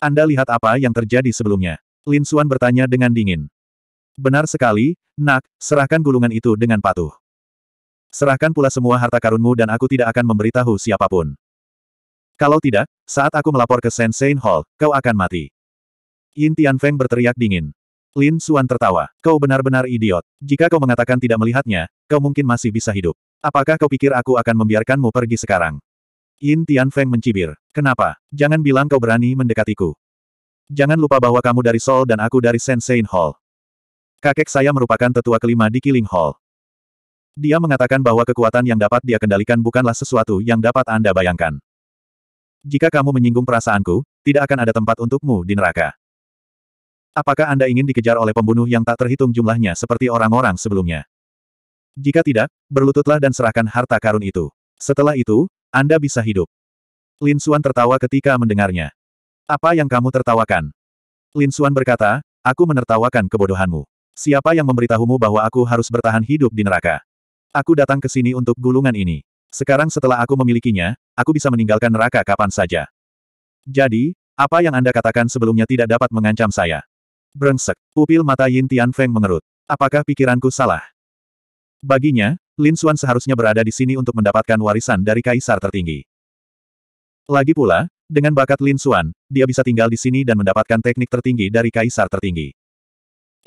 Anda lihat apa yang terjadi sebelumnya? Lin Suan bertanya dengan dingin. Benar sekali, nak, serahkan gulungan itu dengan patuh. Serahkan pula semua harta karunmu dan aku tidak akan memberitahu siapapun. Kalau tidak, saat aku melapor ke Sensei Hall, kau akan mati. Yin Tian Feng berteriak dingin. Lin Suan tertawa. Kau benar-benar idiot. Jika kau mengatakan tidak melihatnya, kau mungkin masih bisa hidup. Apakah kau pikir aku akan membiarkanmu pergi sekarang? Yin Tian Feng mencibir. Kenapa? Jangan bilang kau berani mendekatiku. Jangan lupa bahwa kamu dari Seoul dan aku dari Sensei Hall. Kakek saya merupakan tetua kelima di Killing Hall. Dia mengatakan bahwa kekuatan yang dapat dia kendalikan bukanlah sesuatu yang dapat Anda bayangkan. Jika kamu menyinggung perasaanku, tidak akan ada tempat untukmu di neraka. Apakah Anda ingin dikejar oleh pembunuh yang tak terhitung jumlahnya seperti orang-orang sebelumnya? Jika tidak, berlututlah dan serahkan harta karun itu. Setelah itu, anda bisa hidup. Lin Xuan tertawa ketika mendengarnya. Apa yang kamu tertawakan? Lin Xuan berkata, aku menertawakan kebodohanmu. Siapa yang memberitahumu bahwa aku harus bertahan hidup di neraka? Aku datang ke sini untuk gulungan ini. Sekarang setelah aku memilikinya, aku bisa meninggalkan neraka kapan saja. Jadi, apa yang Anda katakan sebelumnya tidak dapat mengancam saya. Brengsek, pupil mata Yin Tian Feng mengerut. Apakah pikiranku salah? Baginya, Lin Xuan seharusnya berada di sini untuk mendapatkan warisan dari kaisar tertinggi. Lagi pula, dengan bakat Lin Xuan, dia bisa tinggal di sini dan mendapatkan teknik tertinggi dari kaisar tertinggi.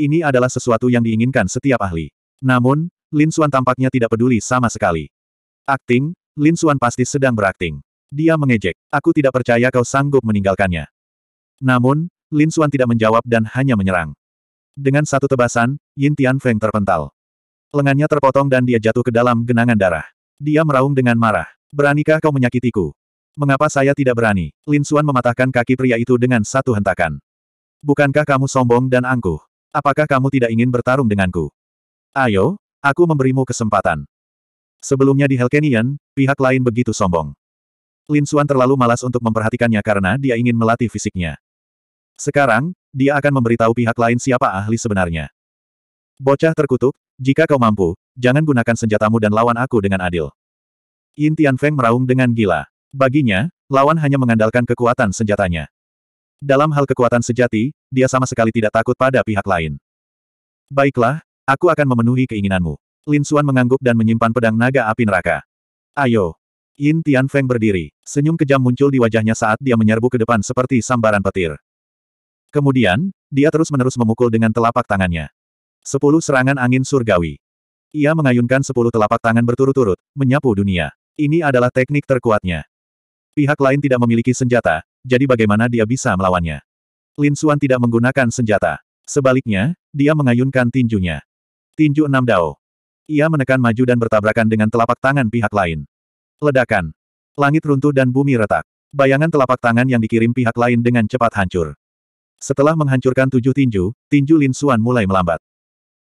Ini adalah sesuatu yang diinginkan setiap ahli. Namun, Lin Xuan tampaknya tidak peduli sama sekali. Akting, Lin Xuan pasti sedang berakting. Dia mengejek, aku tidak percaya kau sanggup meninggalkannya. Namun, Lin Xuan tidak menjawab dan hanya menyerang. Dengan satu tebasan, Yin Tian Feng terpental. Lengannya terpotong dan dia jatuh ke dalam genangan darah. Dia meraung dengan marah. Beranikah kau menyakitiku? Mengapa saya tidak berani? Lin Suan mematahkan kaki pria itu dengan satu hentakan. Bukankah kamu sombong dan angkuh? Apakah kamu tidak ingin bertarung denganku? Ayo, aku memberimu kesempatan. Sebelumnya di Helkenian, pihak lain begitu sombong. Lin Suan terlalu malas untuk memperhatikannya karena dia ingin melatih fisiknya. Sekarang, dia akan memberitahu pihak lain siapa ahli sebenarnya. Bocah terkutuk, jika kau mampu, jangan gunakan senjatamu dan lawan aku dengan adil. Yin Tian Feng meraung dengan gila. Baginya, lawan hanya mengandalkan kekuatan senjatanya. Dalam hal kekuatan sejati, dia sama sekali tidak takut pada pihak lain. Baiklah, aku akan memenuhi keinginanmu. Lin Xuan mengangguk dan menyimpan pedang naga api neraka. Ayo. Yin Tian Feng berdiri. Senyum kejam muncul di wajahnya saat dia menyerbu ke depan seperti sambaran petir. Kemudian, dia terus-menerus memukul dengan telapak tangannya. Sepuluh serangan angin surgawi. Ia mengayunkan sepuluh telapak tangan berturut-turut, menyapu dunia. Ini adalah teknik terkuatnya. Pihak lain tidak memiliki senjata, jadi bagaimana dia bisa melawannya? Lin Xuan tidak menggunakan senjata. Sebaliknya, dia mengayunkan tinjunya. Tinju enam dao. Ia menekan maju dan bertabrakan dengan telapak tangan pihak lain. Ledakan. Langit runtuh dan bumi retak. Bayangan telapak tangan yang dikirim pihak lain dengan cepat hancur. Setelah menghancurkan tujuh tinju, tinju Lin Xuan mulai melambat.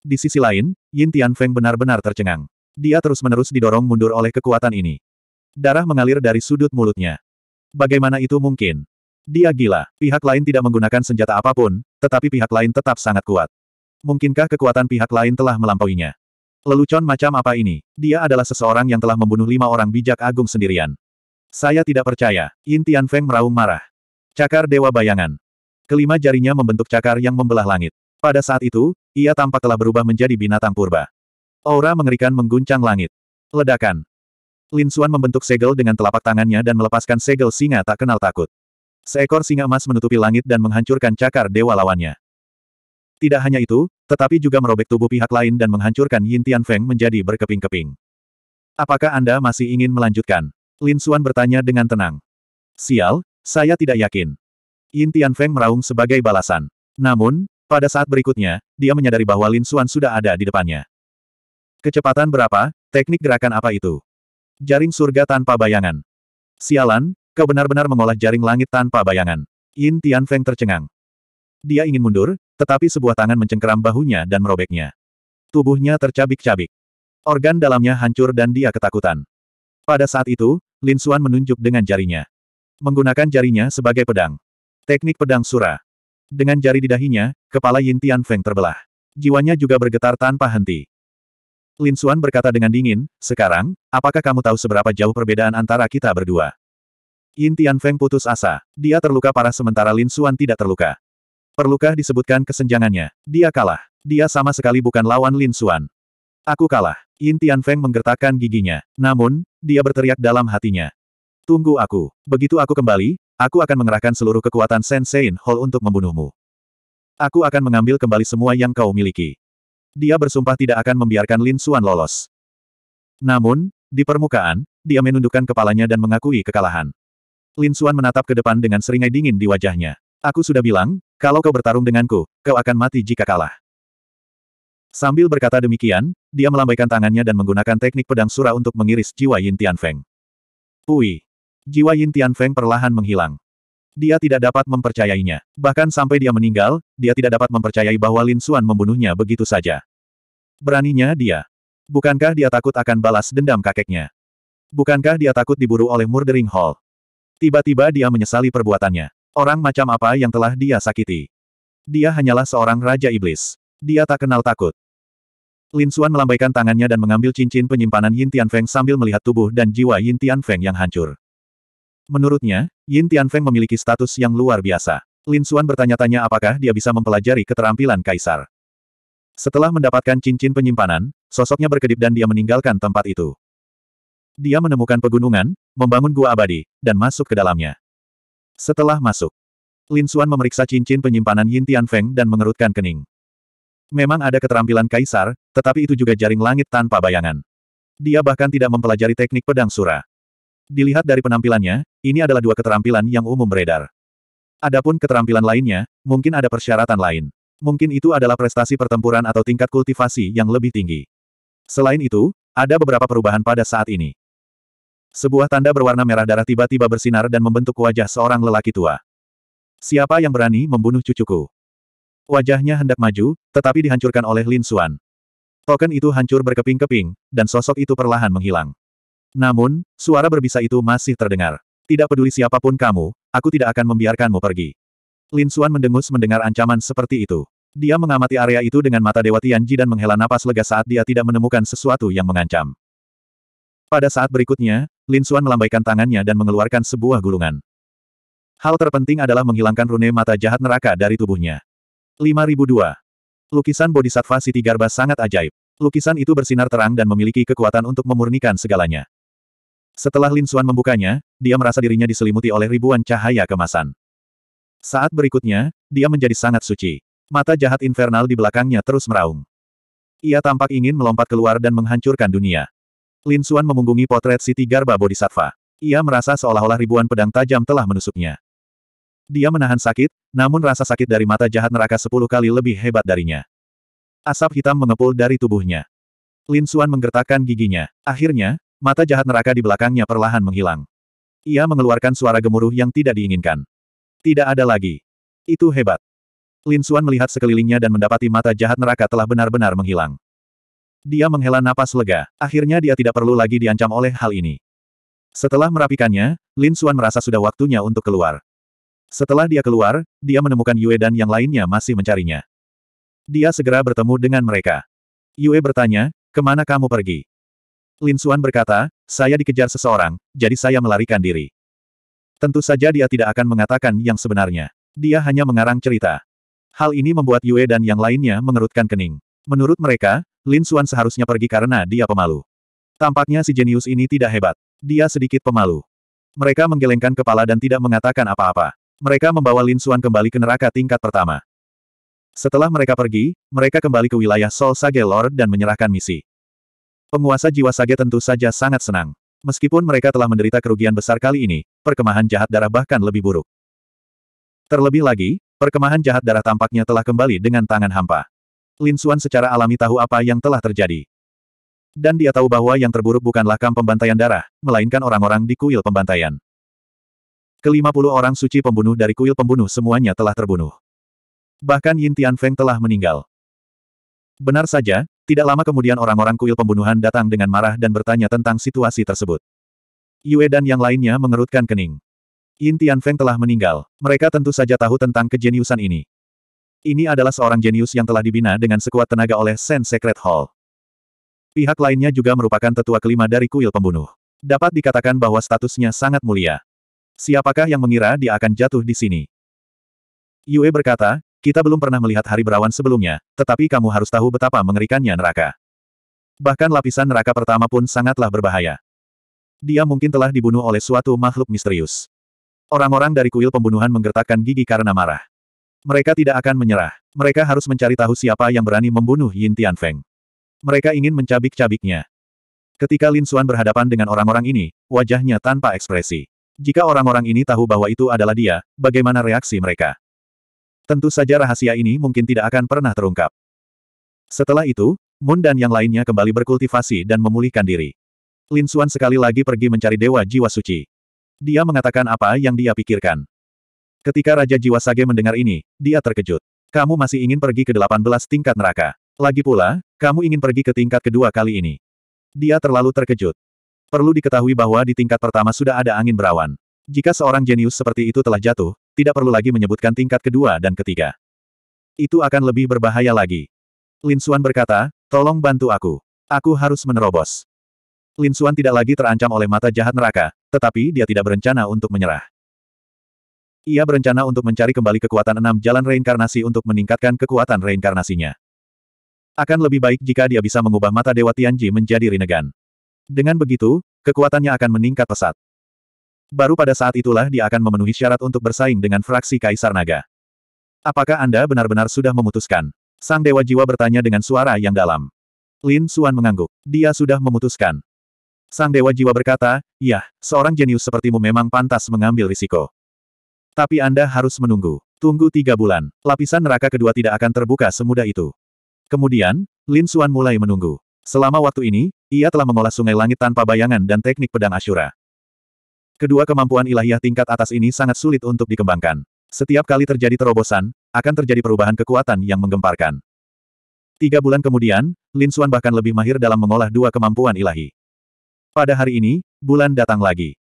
Di sisi lain, Yin Tian Feng benar-benar tercengang. Dia terus-menerus didorong mundur oleh kekuatan ini. Darah mengalir dari sudut mulutnya. Bagaimana itu mungkin? Dia gila. Pihak lain tidak menggunakan senjata apapun, tetapi pihak lain tetap sangat kuat. Mungkinkah kekuatan pihak lain telah melampauinya? Lelucon macam apa ini? Dia adalah seseorang yang telah membunuh lima orang bijak agung sendirian. Saya tidak percaya. Yin Tian Feng meraung marah. Cakar Dewa Bayangan. Kelima jarinya membentuk cakar yang membelah langit. Pada saat itu, ia tampak telah berubah menjadi binatang purba. Aura mengerikan mengguncang langit. Ledakan. Lin Xuan membentuk segel dengan telapak tangannya dan melepaskan segel singa tak kenal takut. Seekor singa emas menutupi langit dan menghancurkan cakar dewa lawannya. Tidak hanya itu, tetapi juga merobek tubuh pihak lain dan menghancurkan Yin Tian Feng menjadi berkeping-keping. Apakah Anda masih ingin melanjutkan? Lin Xuan bertanya dengan tenang. Sial, saya tidak yakin. Yin Tian Feng meraung sebagai balasan. Namun, pada saat berikutnya, dia menyadari bahwa Lin Xuan sudah ada di depannya. Kecepatan berapa, teknik gerakan apa itu? Jaring surga tanpa bayangan. Sialan, kau benar-benar mengolah jaring langit tanpa bayangan. Yin Tianfeng tercengang. Dia ingin mundur, tetapi sebuah tangan mencengkeram bahunya dan merobeknya. Tubuhnya tercabik-cabik. Organ dalamnya hancur dan dia ketakutan. Pada saat itu, Lin Xuan menunjuk dengan jarinya. Menggunakan jarinya sebagai pedang. Teknik pedang Surah. Dengan jari di dahinya, kepala Yin Feng terbelah. Jiwanya juga bergetar tanpa henti. Lin Xuan berkata dengan dingin, sekarang, apakah kamu tahu seberapa jauh perbedaan antara kita berdua? Yin Feng putus asa. Dia terluka parah sementara Lin Xuan tidak terluka. Perlukah disebutkan kesenjangannya? Dia kalah. Dia sama sekali bukan lawan Lin Xuan. Aku kalah. Yin Feng menggertakkan giginya. Namun, dia berteriak dalam hatinya. Tunggu aku. Begitu aku kembali, Aku akan mengerahkan seluruh kekuatan Sensein Hall untuk membunuhmu. Aku akan mengambil kembali semua yang kau miliki. Dia bersumpah tidak akan membiarkan Lin Xuan lolos. Namun, di permukaan, dia menundukkan kepalanya dan mengakui kekalahan. Lin Xuan menatap ke depan dengan seringai dingin di wajahnya. Aku sudah bilang, kalau kau bertarung denganku, kau akan mati jika kalah. Sambil berkata demikian, dia melambaikan tangannya dan menggunakan teknik pedang sura untuk mengiris jiwa Yin Tian Feng. Pui! Jiwa Yin Tian Feng perlahan menghilang. Dia tidak dapat mempercayainya. Bahkan sampai dia meninggal, dia tidak dapat mempercayai bahwa Lin Xuan membunuhnya begitu saja. Beraninya dia. Bukankah dia takut akan balas dendam kakeknya? Bukankah dia takut diburu oleh Murdering Hall? Tiba-tiba dia menyesali perbuatannya. Orang macam apa yang telah dia sakiti? Dia hanyalah seorang raja iblis. Dia tak kenal takut. Lin Xuan melambaikan tangannya dan mengambil cincin penyimpanan Yin Tian Feng sambil melihat tubuh dan jiwa Yin Tian Feng yang hancur. Menurutnya, Yin Tianfeng memiliki status yang luar biasa. Lin Xuan bertanya-tanya apakah dia bisa mempelajari keterampilan kaisar. Setelah mendapatkan cincin penyimpanan, sosoknya berkedip dan dia meninggalkan tempat itu. Dia menemukan pegunungan, membangun gua abadi, dan masuk ke dalamnya. Setelah masuk, Lin Xuan memeriksa cincin penyimpanan Yin Tianfeng dan mengerutkan kening. Memang ada keterampilan kaisar, tetapi itu juga jaring langit tanpa bayangan. Dia bahkan tidak mempelajari teknik pedang sura. Dilihat dari penampilannya, ini adalah dua keterampilan yang umum beredar. Adapun keterampilan lainnya, mungkin ada persyaratan lain. Mungkin itu adalah prestasi pertempuran atau tingkat kultivasi yang lebih tinggi. Selain itu, ada beberapa perubahan pada saat ini. Sebuah tanda berwarna merah darah tiba-tiba bersinar dan membentuk wajah seorang lelaki tua. Siapa yang berani membunuh cucuku? Wajahnya hendak maju, tetapi dihancurkan oleh Lin Xuan. Token itu hancur berkeping-keping, dan sosok itu perlahan menghilang. Namun, suara berbisa itu masih terdengar. Tidak peduli siapapun kamu, aku tidak akan membiarkanmu pergi. Lin Suan mendengus mendengar ancaman seperti itu. Dia mengamati area itu dengan mata Dewa Tianji dan menghela napas lega saat dia tidak menemukan sesuatu yang mengancam. Pada saat berikutnya, Lin Suan melambaikan tangannya dan mengeluarkan sebuah gulungan. Hal terpenting adalah menghilangkan rune mata jahat neraka dari tubuhnya. 5002. Lukisan Bodhisattva Siti Garba sangat ajaib. Lukisan itu bersinar terang dan memiliki kekuatan untuk memurnikan segalanya. Setelah Lin Xuan membukanya, dia merasa dirinya diselimuti oleh ribuan cahaya kemasan. Saat berikutnya, dia menjadi sangat suci. Mata jahat infernal di belakangnya terus meraung. Ia tampak ingin melompat keluar dan menghancurkan dunia. Lin Xuan memunggungi potret Siti Garba Bodhisattva. Ia merasa seolah-olah ribuan pedang tajam telah menusuknya. Dia menahan sakit, namun rasa sakit dari mata jahat neraka sepuluh kali lebih hebat darinya. Asap hitam mengepul dari tubuhnya. Lin Xuan menggertakkan giginya. Akhirnya, Mata jahat neraka di belakangnya perlahan menghilang. Ia mengeluarkan suara gemuruh yang tidak diinginkan. Tidak ada lagi. Itu hebat. Lin Suan melihat sekelilingnya dan mendapati mata jahat neraka telah benar-benar menghilang. Dia menghela napas lega. Akhirnya dia tidak perlu lagi diancam oleh hal ini. Setelah merapikannya, Lin Suan merasa sudah waktunya untuk keluar. Setelah dia keluar, dia menemukan Yue dan yang lainnya masih mencarinya. Dia segera bertemu dengan mereka. Yue bertanya, kemana kamu pergi? Lin Suan berkata, saya dikejar seseorang, jadi saya melarikan diri. Tentu saja dia tidak akan mengatakan yang sebenarnya. Dia hanya mengarang cerita. Hal ini membuat Yue dan yang lainnya mengerutkan kening. Menurut mereka, Lin Suan seharusnya pergi karena dia pemalu. Tampaknya si jenius ini tidak hebat. Dia sedikit pemalu. Mereka menggelengkan kepala dan tidak mengatakan apa-apa. Mereka membawa Lin Suan kembali ke neraka tingkat pertama. Setelah mereka pergi, mereka kembali ke wilayah Sol Sage Lord dan menyerahkan misi. Penguasa jiwa sage tentu saja sangat senang. Meskipun mereka telah menderita kerugian besar kali ini, perkemahan jahat darah bahkan lebih buruk. Terlebih lagi, perkemahan jahat darah tampaknya telah kembali dengan tangan hampa. Lin Xuan secara alami tahu apa yang telah terjadi. Dan dia tahu bahwa yang terburuk bukanlah kamp pembantaian darah, melainkan orang-orang di kuil pembantaian. Kelima puluh orang suci pembunuh dari kuil pembunuh semuanya telah terbunuh. Bahkan Yin Tian Feng telah meninggal. Benar saja, tidak lama kemudian orang-orang kuil pembunuhan datang dengan marah dan bertanya tentang situasi tersebut. Yue dan yang lainnya mengerutkan kening. Yin Tianfeng telah meninggal. Mereka tentu saja tahu tentang kejeniusan ini. Ini adalah seorang jenius yang telah dibina dengan sekuat tenaga oleh Sen Secret Hall. Pihak lainnya juga merupakan tetua kelima dari kuil pembunuh. Dapat dikatakan bahwa statusnya sangat mulia. Siapakah yang mengira dia akan jatuh di sini? Yue berkata, kita belum pernah melihat hari berawan sebelumnya, tetapi kamu harus tahu betapa mengerikannya neraka. Bahkan lapisan neraka pertama pun sangatlah berbahaya. Dia mungkin telah dibunuh oleh suatu makhluk misterius. Orang-orang dari kuil pembunuhan menggertakkan gigi karena marah. Mereka tidak akan menyerah. Mereka harus mencari tahu siapa yang berani membunuh Yin Tian Feng. Mereka ingin mencabik-cabiknya. Ketika Lin Xuan berhadapan dengan orang-orang ini, wajahnya tanpa ekspresi. Jika orang-orang ini tahu bahwa itu adalah dia, bagaimana reaksi mereka? Tentu saja rahasia ini mungkin tidak akan pernah terungkap. Setelah itu, Moon dan yang lainnya kembali berkultivasi dan memulihkan diri. Lin Xuan sekali lagi pergi mencari Dewa Jiwa Suci. Dia mengatakan apa yang dia pikirkan. Ketika Raja Jiwa Sage mendengar ini, dia terkejut. Kamu masih ingin pergi ke 18 tingkat neraka. Lagi pula, kamu ingin pergi ke tingkat kedua kali ini. Dia terlalu terkejut. Perlu diketahui bahwa di tingkat pertama sudah ada angin berawan. Jika seorang jenius seperti itu telah jatuh, tidak perlu lagi menyebutkan tingkat kedua dan ketiga. Itu akan lebih berbahaya lagi. Lin Xuan berkata, tolong bantu aku. Aku harus menerobos. Lin Xuan tidak lagi terancam oleh mata jahat neraka, tetapi dia tidak berencana untuk menyerah. Ia berencana untuk mencari kembali kekuatan enam jalan reinkarnasi untuk meningkatkan kekuatan reinkarnasinya. Akan lebih baik jika dia bisa mengubah mata Dewa Tianji menjadi Rinnegan. Dengan begitu, kekuatannya akan meningkat pesat. Baru pada saat itulah dia akan memenuhi syarat untuk bersaing dengan fraksi Kaisar Naga. Apakah Anda benar-benar sudah memutuskan? Sang Dewa Jiwa bertanya dengan suara yang dalam. Lin Suan mengangguk. Dia sudah memutuskan. Sang Dewa Jiwa berkata, Yah, seorang jenius sepertimu memang pantas mengambil risiko. Tapi Anda harus menunggu. Tunggu tiga bulan. Lapisan neraka kedua tidak akan terbuka semudah itu. Kemudian, Lin Suan mulai menunggu. Selama waktu ini, ia telah mengolah sungai langit tanpa bayangan dan teknik pedang Asyura. Kedua kemampuan ilahiyah tingkat atas ini sangat sulit untuk dikembangkan. Setiap kali terjadi terobosan, akan terjadi perubahan kekuatan yang menggemparkan. Tiga bulan kemudian, Lin Xuan bahkan lebih mahir dalam mengolah dua kemampuan ilahi. Pada hari ini, bulan datang lagi.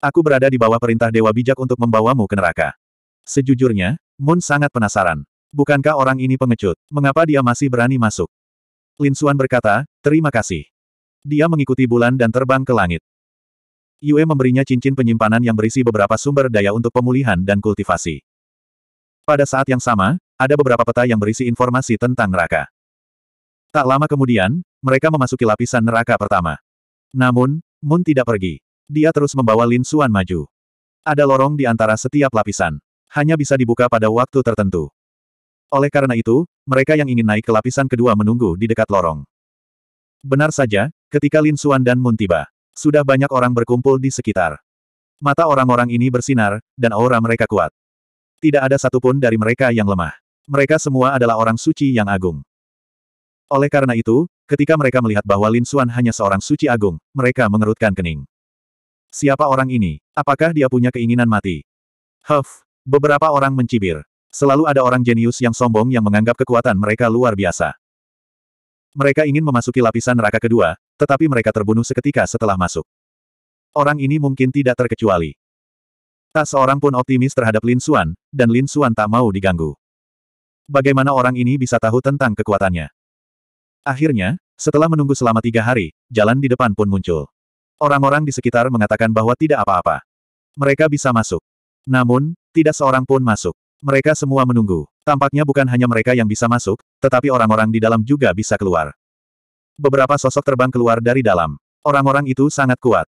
Aku berada di bawah perintah Dewa Bijak untuk membawamu ke neraka. Sejujurnya, Moon sangat penasaran. Bukankah orang ini pengecut? Mengapa dia masih berani masuk? Lin Xuan berkata, terima kasih. Dia mengikuti bulan dan terbang ke langit. Yue memberinya cincin penyimpanan yang berisi beberapa sumber daya untuk pemulihan dan kultivasi. Pada saat yang sama, ada beberapa peta yang berisi informasi tentang neraka. Tak lama kemudian, mereka memasuki lapisan neraka pertama. Namun, Mun tidak pergi. Dia terus membawa Lin Suan maju. Ada lorong di antara setiap lapisan. Hanya bisa dibuka pada waktu tertentu. Oleh karena itu, mereka yang ingin naik ke lapisan kedua menunggu di dekat lorong. Benar saja, ketika Lin Suan dan Mun tiba, sudah banyak orang berkumpul di sekitar. Mata orang-orang ini bersinar, dan aura mereka kuat. Tidak ada satupun dari mereka yang lemah. Mereka semua adalah orang suci yang agung. Oleh karena itu, ketika mereka melihat bahwa Lin Xuan hanya seorang suci agung, mereka mengerutkan kening. Siapa orang ini? Apakah dia punya keinginan mati? Huff, beberapa orang mencibir. Selalu ada orang jenius yang sombong yang menganggap kekuatan mereka luar biasa. Mereka ingin memasuki lapisan neraka kedua, tetapi mereka terbunuh seketika setelah masuk. Orang ini mungkin tidak terkecuali. Tak seorang pun optimis terhadap Lin Xuan, dan Lin Xuan tak mau diganggu. Bagaimana orang ini bisa tahu tentang kekuatannya? Akhirnya, setelah menunggu selama tiga hari, jalan di depan pun muncul. Orang-orang di sekitar mengatakan bahwa tidak apa-apa. Mereka bisa masuk. Namun, tidak seorang pun masuk. Mereka semua menunggu. Tampaknya bukan hanya mereka yang bisa masuk, tetapi orang-orang di dalam juga bisa keluar beberapa sosok terbang keluar dari dalam. Orang-orang itu sangat kuat.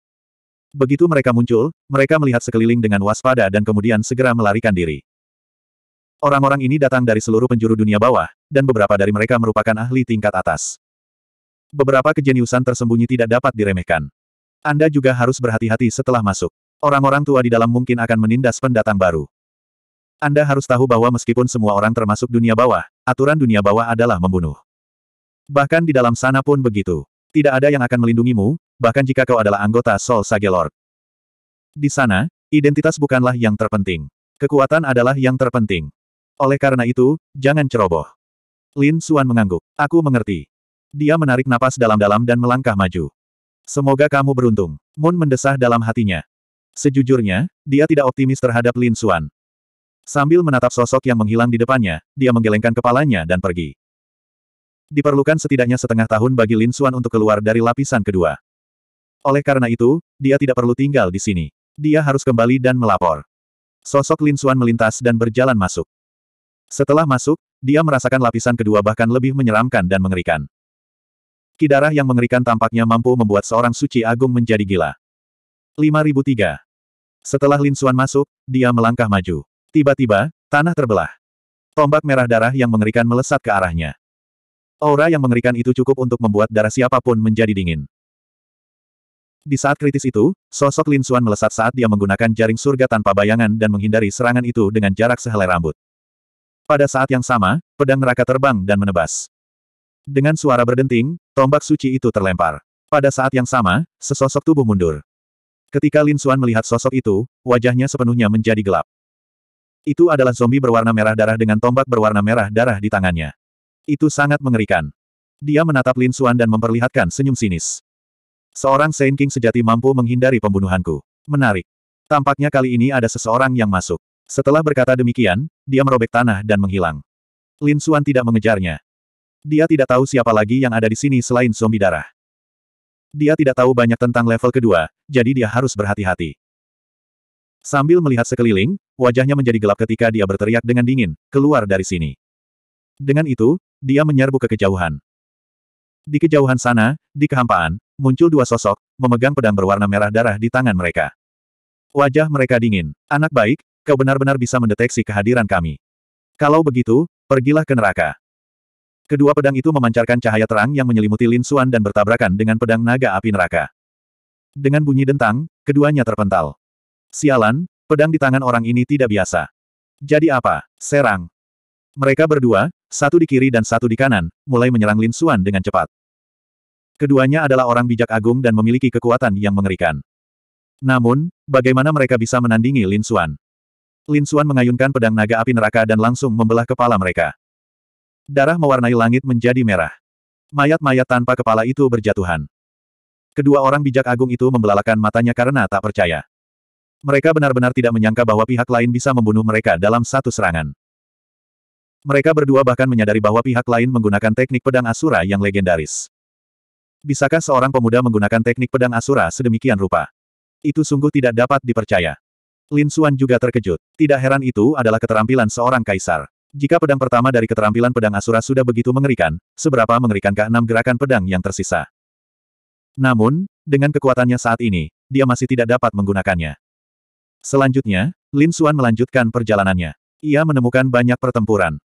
Begitu mereka muncul, mereka melihat sekeliling dengan waspada dan kemudian segera melarikan diri. Orang-orang ini datang dari seluruh penjuru dunia bawah, dan beberapa dari mereka merupakan ahli tingkat atas. Beberapa kejeniusan tersembunyi tidak dapat diremehkan. Anda juga harus berhati-hati setelah masuk. Orang-orang tua di dalam mungkin akan menindas pendatang baru. Anda harus tahu bahwa meskipun semua orang termasuk dunia bawah, aturan dunia bawah adalah membunuh. Bahkan di dalam sana pun begitu. Tidak ada yang akan melindungimu, bahkan jika kau adalah anggota Sol Sage Lord. Di sana, identitas bukanlah yang terpenting. Kekuatan adalah yang terpenting. Oleh karena itu, jangan ceroboh. Lin Suan mengangguk. Aku mengerti. Dia menarik napas dalam-dalam dan melangkah maju. Semoga kamu beruntung. Moon mendesah dalam hatinya. Sejujurnya, dia tidak optimis terhadap Lin Suan. Sambil menatap sosok yang menghilang di depannya, dia menggelengkan kepalanya dan pergi. Diperlukan setidaknya setengah tahun bagi Lin Xuan untuk keluar dari lapisan kedua. Oleh karena itu, dia tidak perlu tinggal di sini. Dia harus kembali dan melapor. Sosok Lin Xuan melintas dan berjalan masuk. Setelah masuk, dia merasakan lapisan kedua bahkan lebih menyeramkan dan mengerikan. Kidarah yang mengerikan tampaknya mampu membuat seorang suci agung menjadi gila. 5003. Setelah Lin Xuan masuk, dia melangkah maju. Tiba-tiba, tanah terbelah. Tombak merah darah yang mengerikan melesat ke arahnya. Aura yang mengerikan itu cukup untuk membuat darah siapapun menjadi dingin. Di saat kritis itu, sosok Lin Xuan melesat saat dia menggunakan jaring surga tanpa bayangan dan menghindari serangan itu dengan jarak sehelai rambut. Pada saat yang sama, pedang neraka terbang dan menebas. Dengan suara berdenting, tombak suci itu terlempar. Pada saat yang sama, sesosok tubuh mundur. Ketika Lin Xuan melihat sosok itu, wajahnya sepenuhnya menjadi gelap. Itu adalah zombie berwarna merah darah dengan tombak berwarna merah darah di tangannya. Itu sangat mengerikan. Dia menatap Lin Xuan dan memperlihatkan senyum sinis. Seorang Saint King sejati mampu menghindari pembunuhanku. Menarik. Tampaknya kali ini ada seseorang yang masuk. Setelah berkata demikian, dia merobek tanah dan menghilang. Lin Xuan tidak mengejarnya. Dia tidak tahu siapa lagi yang ada di sini selain zombie darah. Dia tidak tahu banyak tentang level kedua, jadi dia harus berhati-hati. Sambil melihat sekeliling, wajahnya menjadi gelap ketika dia berteriak dengan dingin, keluar dari sini. Dengan itu, dia menyerbu ke kejauhan. Di kejauhan sana, di kehampaan, muncul dua sosok, memegang pedang berwarna merah darah di tangan mereka. Wajah mereka dingin. Anak baik, kau benar-benar bisa mendeteksi kehadiran kami. Kalau begitu, pergilah ke neraka. Kedua pedang itu memancarkan cahaya terang yang menyelimuti Lin Xuan dan bertabrakan dengan pedang naga api neraka. Dengan bunyi dentang, keduanya terpental. Sialan, pedang di tangan orang ini tidak biasa. Jadi apa? Serang. Mereka berdua, satu di kiri dan satu di kanan, mulai menyerang Lin Xuan dengan cepat. Keduanya adalah orang bijak agung dan memiliki kekuatan yang mengerikan. Namun, bagaimana mereka bisa menandingi Lin Xuan? Lin Xuan mengayunkan pedang naga api neraka dan langsung membelah kepala mereka. Darah mewarnai langit menjadi merah. Mayat-mayat tanpa kepala itu berjatuhan. Kedua orang bijak agung itu membelalakan matanya karena tak percaya. Mereka benar-benar tidak menyangka bahwa pihak lain bisa membunuh mereka dalam satu serangan. Mereka berdua bahkan menyadari bahwa pihak lain menggunakan teknik pedang Asura yang legendaris. Bisakah seorang pemuda menggunakan teknik pedang Asura sedemikian rupa? Itu sungguh tidak dapat dipercaya. Lin Xuan juga terkejut. Tidak heran itu adalah keterampilan seorang kaisar. Jika pedang pertama dari keterampilan pedang Asura sudah begitu mengerikan, seberapa mengerikankah enam gerakan pedang yang tersisa? Namun, dengan kekuatannya saat ini, dia masih tidak dapat menggunakannya. Selanjutnya, Lin Xuan melanjutkan perjalanannya. Ia menemukan banyak pertempuran.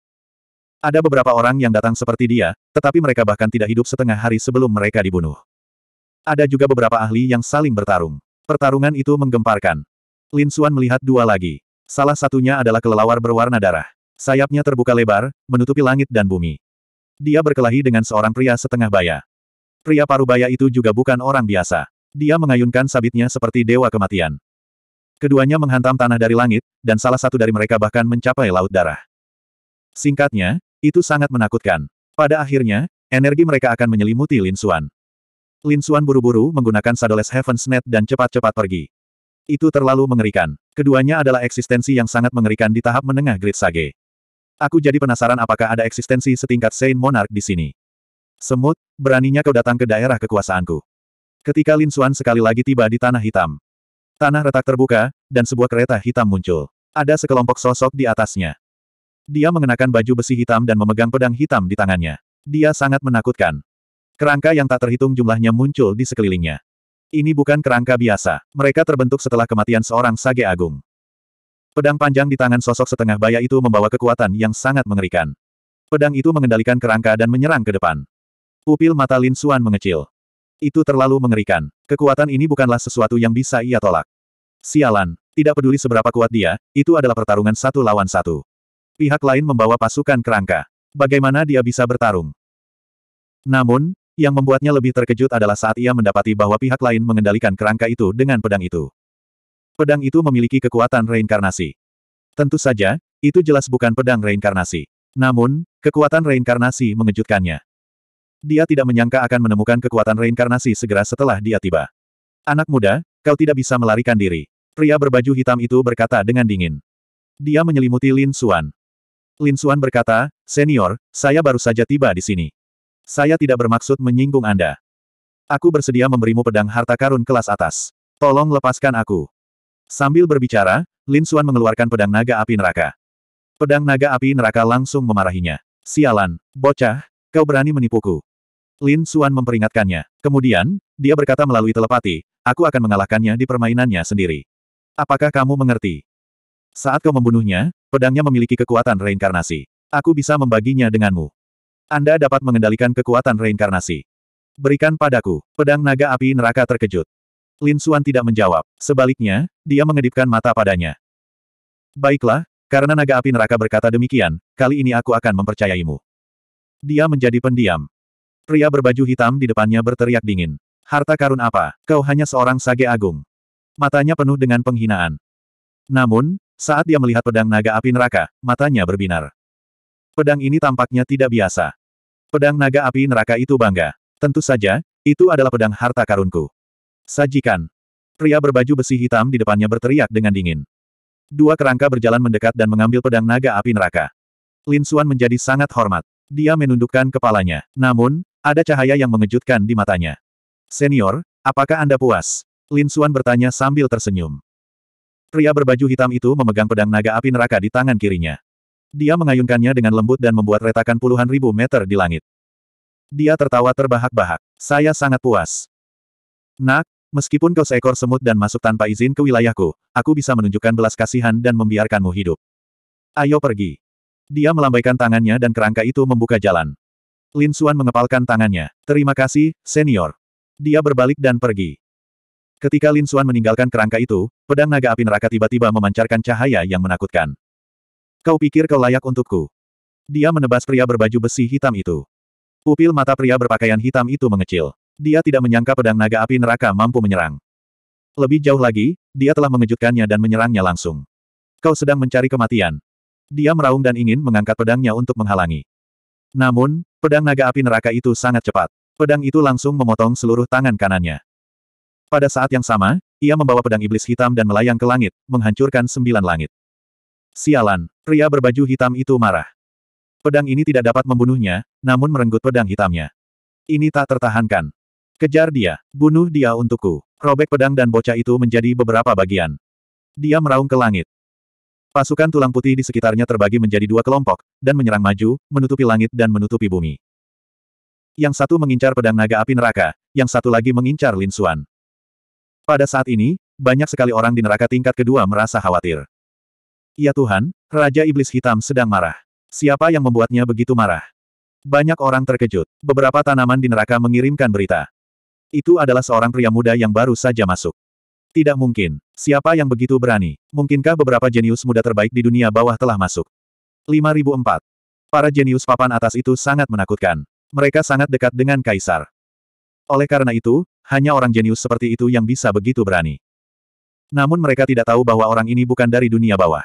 Ada beberapa orang yang datang seperti dia, tetapi mereka bahkan tidak hidup setengah hari sebelum mereka dibunuh. Ada juga beberapa ahli yang saling bertarung. Pertarungan itu menggemparkan. Lin Xuan melihat dua lagi. Salah satunya adalah kelelawar berwarna darah. Sayapnya terbuka lebar, menutupi langit dan bumi. Dia berkelahi dengan seorang pria setengah baya. Pria paruh baya itu juga bukan orang biasa. Dia mengayunkan sabitnya seperti dewa kematian. Keduanya menghantam tanah dari langit, dan salah satu dari mereka bahkan mencapai laut darah. Singkatnya, itu sangat menakutkan. Pada akhirnya, energi mereka akan menyelimuti Lin Xuan. Lin Xuan buru-buru menggunakan Sadoles Heaven Net dan cepat-cepat pergi. Itu terlalu mengerikan. Keduanya adalah eksistensi yang sangat mengerikan di tahap menengah Great Sage. Aku jadi penasaran apakah ada eksistensi setingkat Saint Monarch di sini. Semut, beraninya kau datang ke daerah kekuasaanku. Ketika Lin Xuan sekali lagi tiba di Tanah Hitam. Tanah retak terbuka, dan sebuah kereta hitam muncul. Ada sekelompok sosok di atasnya. Dia mengenakan baju besi hitam dan memegang pedang hitam di tangannya. Dia sangat menakutkan. Kerangka yang tak terhitung jumlahnya muncul di sekelilingnya. Ini bukan kerangka biasa. Mereka terbentuk setelah kematian seorang sage agung. Pedang panjang di tangan sosok setengah baya itu membawa kekuatan yang sangat mengerikan. Pedang itu mengendalikan kerangka dan menyerang ke depan. Pupil mata Lin Xuan mengecil. Itu terlalu mengerikan. Kekuatan ini bukanlah sesuatu yang bisa ia tolak. Sialan, tidak peduli seberapa kuat dia, itu adalah pertarungan satu lawan satu. Pihak lain membawa pasukan kerangka. Bagaimana dia bisa bertarung? Namun, yang membuatnya lebih terkejut adalah saat ia mendapati bahwa pihak lain mengendalikan kerangka itu dengan pedang itu. Pedang itu memiliki kekuatan reinkarnasi. Tentu saja, itu jelas bukan pedang reinkarnasi. Namun, kekuatan reinkarnasi mengejutkannya. Dia tidak menyangka akan menemukan kekuatan reinkarnasi segera setelah dia tiba. Anak muda, kau tidak bisa melarikan diri. Pria berbaju hitam itu berkata dengan dingin. Dia menyelimuti Lin Xuan. Lin Suan berkata, Senior, saya baru saja tiba di sini. Saya tidak bermaksud menyinggung Anda. Aku bersedia memberimu pedang harta karun kelas atas. Tolong lepaskan aku. Sambil berbicara, Lin Suan mengeluarkan pedang naga api neraka. Pedang naga api neraka langsung memarahinya. Sialan, bocah, kau berani menipuku. Lin Suan memperingatkannya. Kemudian, dia berkata melalui telepati, aku akan mengalahkannya di permainannya sendiri. Apakah kamu mengerti? Saat kau membunuhnya, pedangnya memiliki kekuatan reinkarnasi. Aku bisa membaginya denganmu. Anda dapat mengendalikan kekuatan reinkarnasi. Berikan padaku. Pedang naga api neraka terkejut. Lin Xuan tidak menjawab. Sebaliknya, dia mengedipkan mata padanya. Baiklah, karena naga api neraka berkata demikian, kali ini aku akan mempercayaimu. Dia menjadi pendiam. Pria berbaju hitam di depannya berteriak dingin. Harta karun apa? Kau hanya seorang sage agung. Matanya penuh dengan penghinaan. Namun, saat dia melihat pedang naga api neraka, matanya berbinar. Pedang ini tampaknya tidak biasa. Pedang naga api neraka itu bangga. Tentu saja, itu adalah pedang harta karunku. Sajikan. Pria berbaju besi hitam di depannya berteriak dengan dingin. Dua kerangka berjalan mendekat dan mengambil pedang naga api neraka. Lin Suan menjadi sangat hormat. Dia menundukkan kepalanya. Namun, ada cahaya yang mengejutkan di matanya. Senior, apakah Anda puas? Lin Suan bertanya sambil tersenyum. Pria berbaju hitam itu memegang pedang naga api neraka di tangan kirinya. Dia mengayunkannya dengan lembut dan membuat retakan puluhan ribu meter di langit. Dia tertawa terbahak-bahak. Saya sangat puas. Nak, meskipun kau seekor semut dan masuk tanpa izin ke wilayahku, aku bisa menunjukkan belas kasihan dan membiarkanmu hidup. Ayo pergi. Dia melambaikan tangannya dan kerangka itu membuka jalan. Lin Suan mengepalkan tangannya. Terima kasih, senior. Dia berbalik dan pergi. Ketika Lin Xuan meninggalkan kerangka itu, pedang naga api neraka tiba-tiba memancarkan cahaya yang menakutkan. Kau pikir kau layak untukku? Dia menebas pria berbaju besi hitam itu. Pupil mata pria berpakaian hitam itu mengecil. Dia tidak menyangka pedang naga api neraka mampu menyerang. Lebih jauh lagi, dia telah mengejutkannya dan menyerangnya langsung. Kau sedang mencari kematian. Dia meraung dan ingin mengangkat pedangnya untuk menghalangi. Namun, pedang naga api neraka itu sangat cepat. Pedang itu langsung memotong seluruh tangan kanannya. Pada saat yang sama, ia membawa pedang iblis hitam dan melayang ke langit, menghancurkan sembilan langit. Sialan, pria berbaju hitam itu marah. Pedang ini tidak dapat membunuhnya, namun merenggut pedang hitamnya. Ini tak tertahankan. Kejar dia, bunuh dia untukku. Robek pedang dan bocah itu menjadi beberapa bagian. Dia meraung ke langit. Pasukan tulang putih di sekitarnya terbagi menjadi dua kelompok, dan menyerang maju, menutupi langit dan menutupi bumi. Yang satu mengincar pedang naga api neraka, yang satu lagi mengincar Lin Xuan. Pada saat ini, banyak sekali orang di neraka tingkat kedua merasa khawatir. Ya Tuhan, Raja Iblis Hitam sedang marah. Siapa yang membuatnya begitu marah? Banyak orang terkejut. Beberapa tanaman di neraka mengirimkan berita. Itu adalah seorang pria muda yang baru saja masuk. Tidak mungkin. Siapa yang begitu berani? Mungkinkah beberapa jenius muda terbaik di dunia bawah telah masuk? 5004. Para jenius papan atas itu sangat menakutkan. Mereka sangat dekat dengan kaisar. Oleh karena itu, hanya orang jenius seperti itu yang bisa begitu berani. Namun mereka tidak tahu bahwa orang ini bukan dari dunia bawah.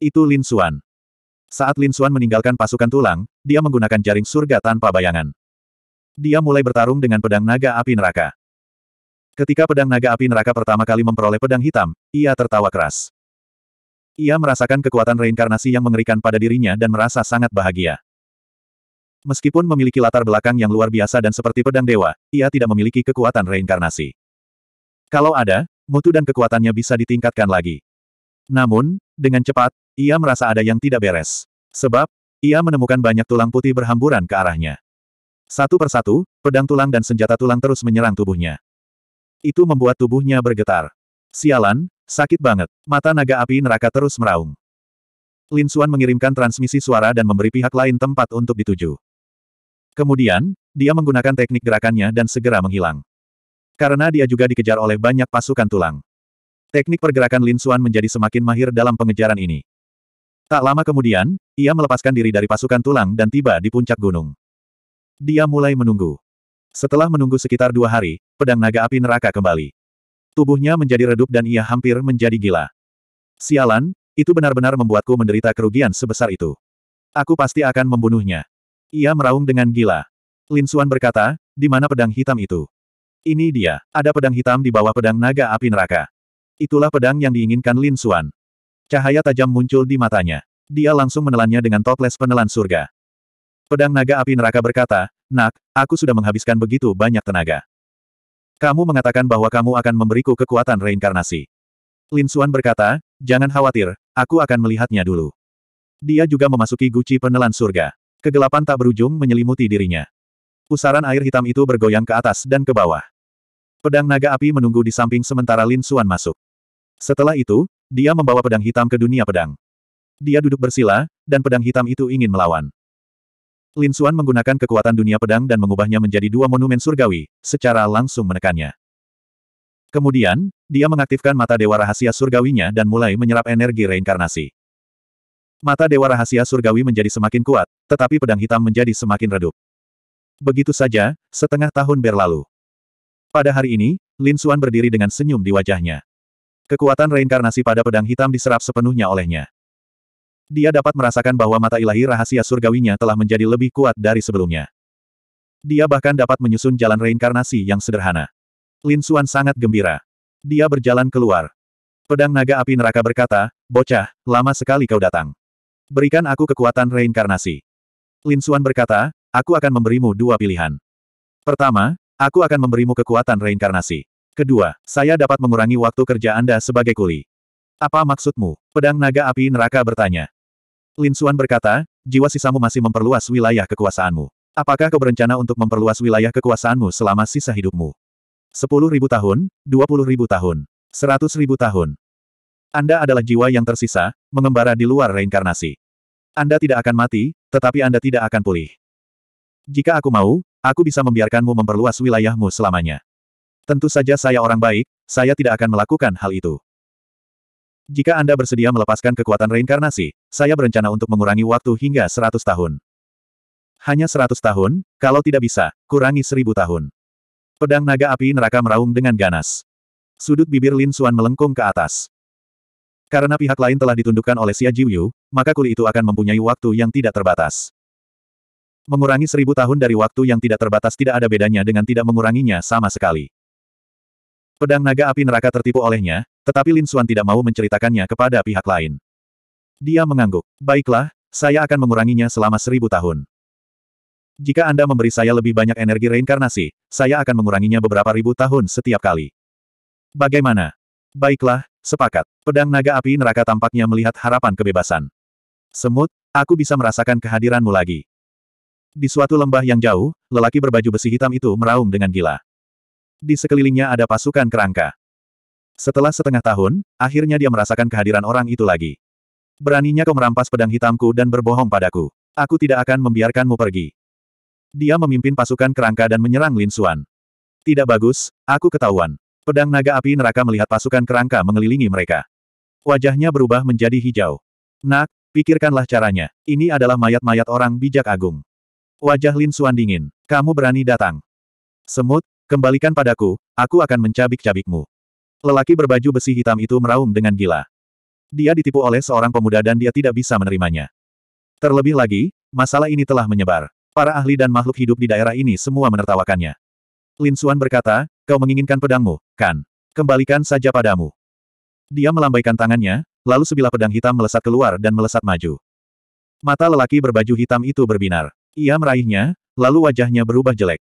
Itu Lin Xuan. Saat Lin Xuan meninggalkan pasukan tulang, dia menggunakan jaring surga tanpa bayangan. Dia mulai bertarung dengan pedang naga api neraka. Ketika pedang naga api neraka pertama kali memperoleh pedang hitam, ia tertawa keras. Ia merasakan kekuatan reinkarnasi yang mengerikan pada dirinya dan merasa sangat bahagia. Meskipun memiliki latar belakang yang luar biasa dan seperti pedang dewa, ia tidak memiliki kekuatan reinkarnasi. Kalau ada, mutu dan kekuatannya bisa ditingkatkan lagi. Namun, dengan cepat, ia merasa ada yang tidak beres. Sebab, ia menemukan banyak tulang putih berhamburan ke arahnya. Satu persatu, pedang tulang dan senjata tulang terus menyerang tubuhnya. Itu membuat tubuhnya bergetar. Sialan, sakit banget. Mata naga api neraka terus meraung. Lin Xuan mengirimkan transmisi suara dan memberi pihak lain tempat untuk dituju. Kemudian, dia menggunakan teknik gerakannya dan segera menghilang. Karena dia juga dikejar oleh banyak pasukan tulang. Teknik pergerakan Lin Xuan menjadi semakin mahir dalam pengejaran ini. Tak lama kemudian, ia melepaskan diri dari pasukan tulang dan tiba di puncak gunung. Dia mulai menunggu. Setelah menunggu sekitar dua hari, pedang naga api neraka kembali. Tubuhnya menjadi redup dan ia hampir menjadi gila. Sialan, itu benar-benar membuatku menderita kerugian sebesar itu. Aku pasti akan membunuhnya. Ia meraung dengan gila. Lin Xuan berkata, di mana pedang hitam itu? Ini dia, ada pedang hitam di bawah pedang naga api neraka. Itulah pedang yang diinginkan Lin Xuan. Cahaya tajam muncul di matanya. Dia langsung menelannya dengan toples penelan surga. Pedang naga api neraka berkata, Nak, aku sudah menghabiskan begitu banyak tenaga. Kamu mengatakan bahwa kamu akan memberiku kekuatan reinkarnasi. Lin Xuan berkata, jangan khawatir, aku akan melihatnya dulu. Dia juga memasuki guci penelan surga. Kegelapan tak berujung menyelimuti dirinya. Pusaran air hitam itu bergoyang ke atas dan ke bawah. Pedang naga api menunggu di samping sementara Lin Xuan masuk. Setelah itu, dia membawa pedang hitam ke dunia pedang. Dia duduk bersila, dan pedang hitam itu ingin melawan. Lin Xuan menggunakan kekuatan dunia pedang dan mengubahnya menjadi dua monumen surgawi, secara langsung menekannya. Kemudian, dia mengaktifkan mata dewa rahasia surgawinya dan mulai menyerap energi reinkarnasi. Mata Dewa Rahasia Surgawi menjadi semakin kuat, tetapi pedang hitam menjadi semakin redup. Begitu saja, setengah tahun berlalu. Pada hari ini, Lin Suan berdiri dengan senyum di wajahnya. Kekuatan reinkarnasi pada pedang hitam diserap sepenuhnya olehnya. Dia dapat merasakan bahwa mata ilahi rahasia surgawinya telah menjadi lebih kuat dari sebelumnya. Dia bahkan dapat menyusun jalan reinkarnasi yang sederhana. Lin Suan sangat gembira. Dia berjalan keluar. Pedang naga api neraka berkata, Bocah, lama sekali kau datang. Berikan aku kekuatan reinkarnasi. Lin Xuan berkata, aku akan memberimu dua pilihan. Pertama, aku akan memberimu kekuatan reinkarnasi. Kedua, saya dapat mengurangi waktu kerja Anda sebagai kuli. Apa maksudmu? Pedang naga api neraka bertanya. Lin Xuan berkata, jiwa sisamu masih memperluas wilayah kekuasaanmu. Apakah kau berencana untuk memperluas wilayah kekuasaanmu selama sisa hidupmu? Sepuluh ribu tahun, dua puluh ribu tahun, seratus ribu tahun. Anda adalah jiwa yang tersisa, mengembara di luar reinkarnasi. Anda tidak akan mati, tetapi Anda tidak akan pulih. Jika aku mau, aku bisa membiarkanmu memperluas wilayahmu selamanya. Tentu saja saya orang baik, saya tidak akan melakukan hal itu. Jika Anda bersedia melepaskan kekuatan reinkarnasi, saya berencana untuk mengurangi waktu hingga 100 tahun. Hanya 100 tahun, kalau tidak bisa, kurangi 1000 tahun. Pedang naga api neraka meraung dengan ganas. Sudut bibir Lin Suan melengkung ke atas. Karena pihak lain telah ditundukkan oleh Xia Jiuyu, maka kuli itu akan mempunyai waktu yang tidak terbatas. Mengurangi seribu tahun dari waktu yang tidak terbatas tidak ada bedanya dengan tidak menguranginya sama sekali. Pedang naga api neraka tertipu olehnya, tetapi Lin Xuan tidak mau menceritakannya kepada pihak lain. Dia mengangguk. Baiklah, saya akan menguranginya selama seribu tahun. Jika Anda memberi saya lebih banyak energi reinkarnasi, saya akan menguranginya beberapa ribu tahun setiap kali. Bagaimana? Baiklah, Sepakat. Pedang naga api neraka tampaknya melihat harapan kebebasan. Semut, aku bisa merasakan kehadiranmu lagi. Di suatu lembah yang jauh, lelaki berbaju besi hitam itu meraung dengan gila. Di sekelilingnya ada pasukan kerangka. Setelah setengah tahun, akhirnya dia merasakan kehadiran orang itu lagi. Beraninya kau merampas pedang hitamku dan berbohong padaku. Aku tidak akan membiarkanmu pergi. Dia memimpin pasukan kerangka dan menyerang Lin Xuan. Tidak bagus, aku ketahuan. Pedang naga api neraka melihat pasukan kerangka mengelilingi mereka. Wajahnya berubah menjadi hijau. Nak, pikirkanlah caranya. Ini adalah mayat-mayat orang bijak agung. Wajah Lin Suan dingin. Kamu berani datang. Semut, kembalikan padaku, aku akan mencabik-cabikmu. Lelaki berbaju besi hitam itu meraung dengan gila. Dia ditipu oleh seorang pemuda dan dia tidak bisa menerimanya. Terlebih lagi, masalah ini telah menyebar. Para ahli dan makhluk hidup di daerah ini semua menertawakannya. Lin Suan berkata, Kau menginginkan pedangmu, kan? Kembalikan saja padamu. Dia melambaikan tangannya, lalu sebilah pedang hitam melesat keluar dan melesat maju. Mata lelaki berbaju hitam itu berbinar. Ia meraihnya, lalu wajahnya berubah jelek.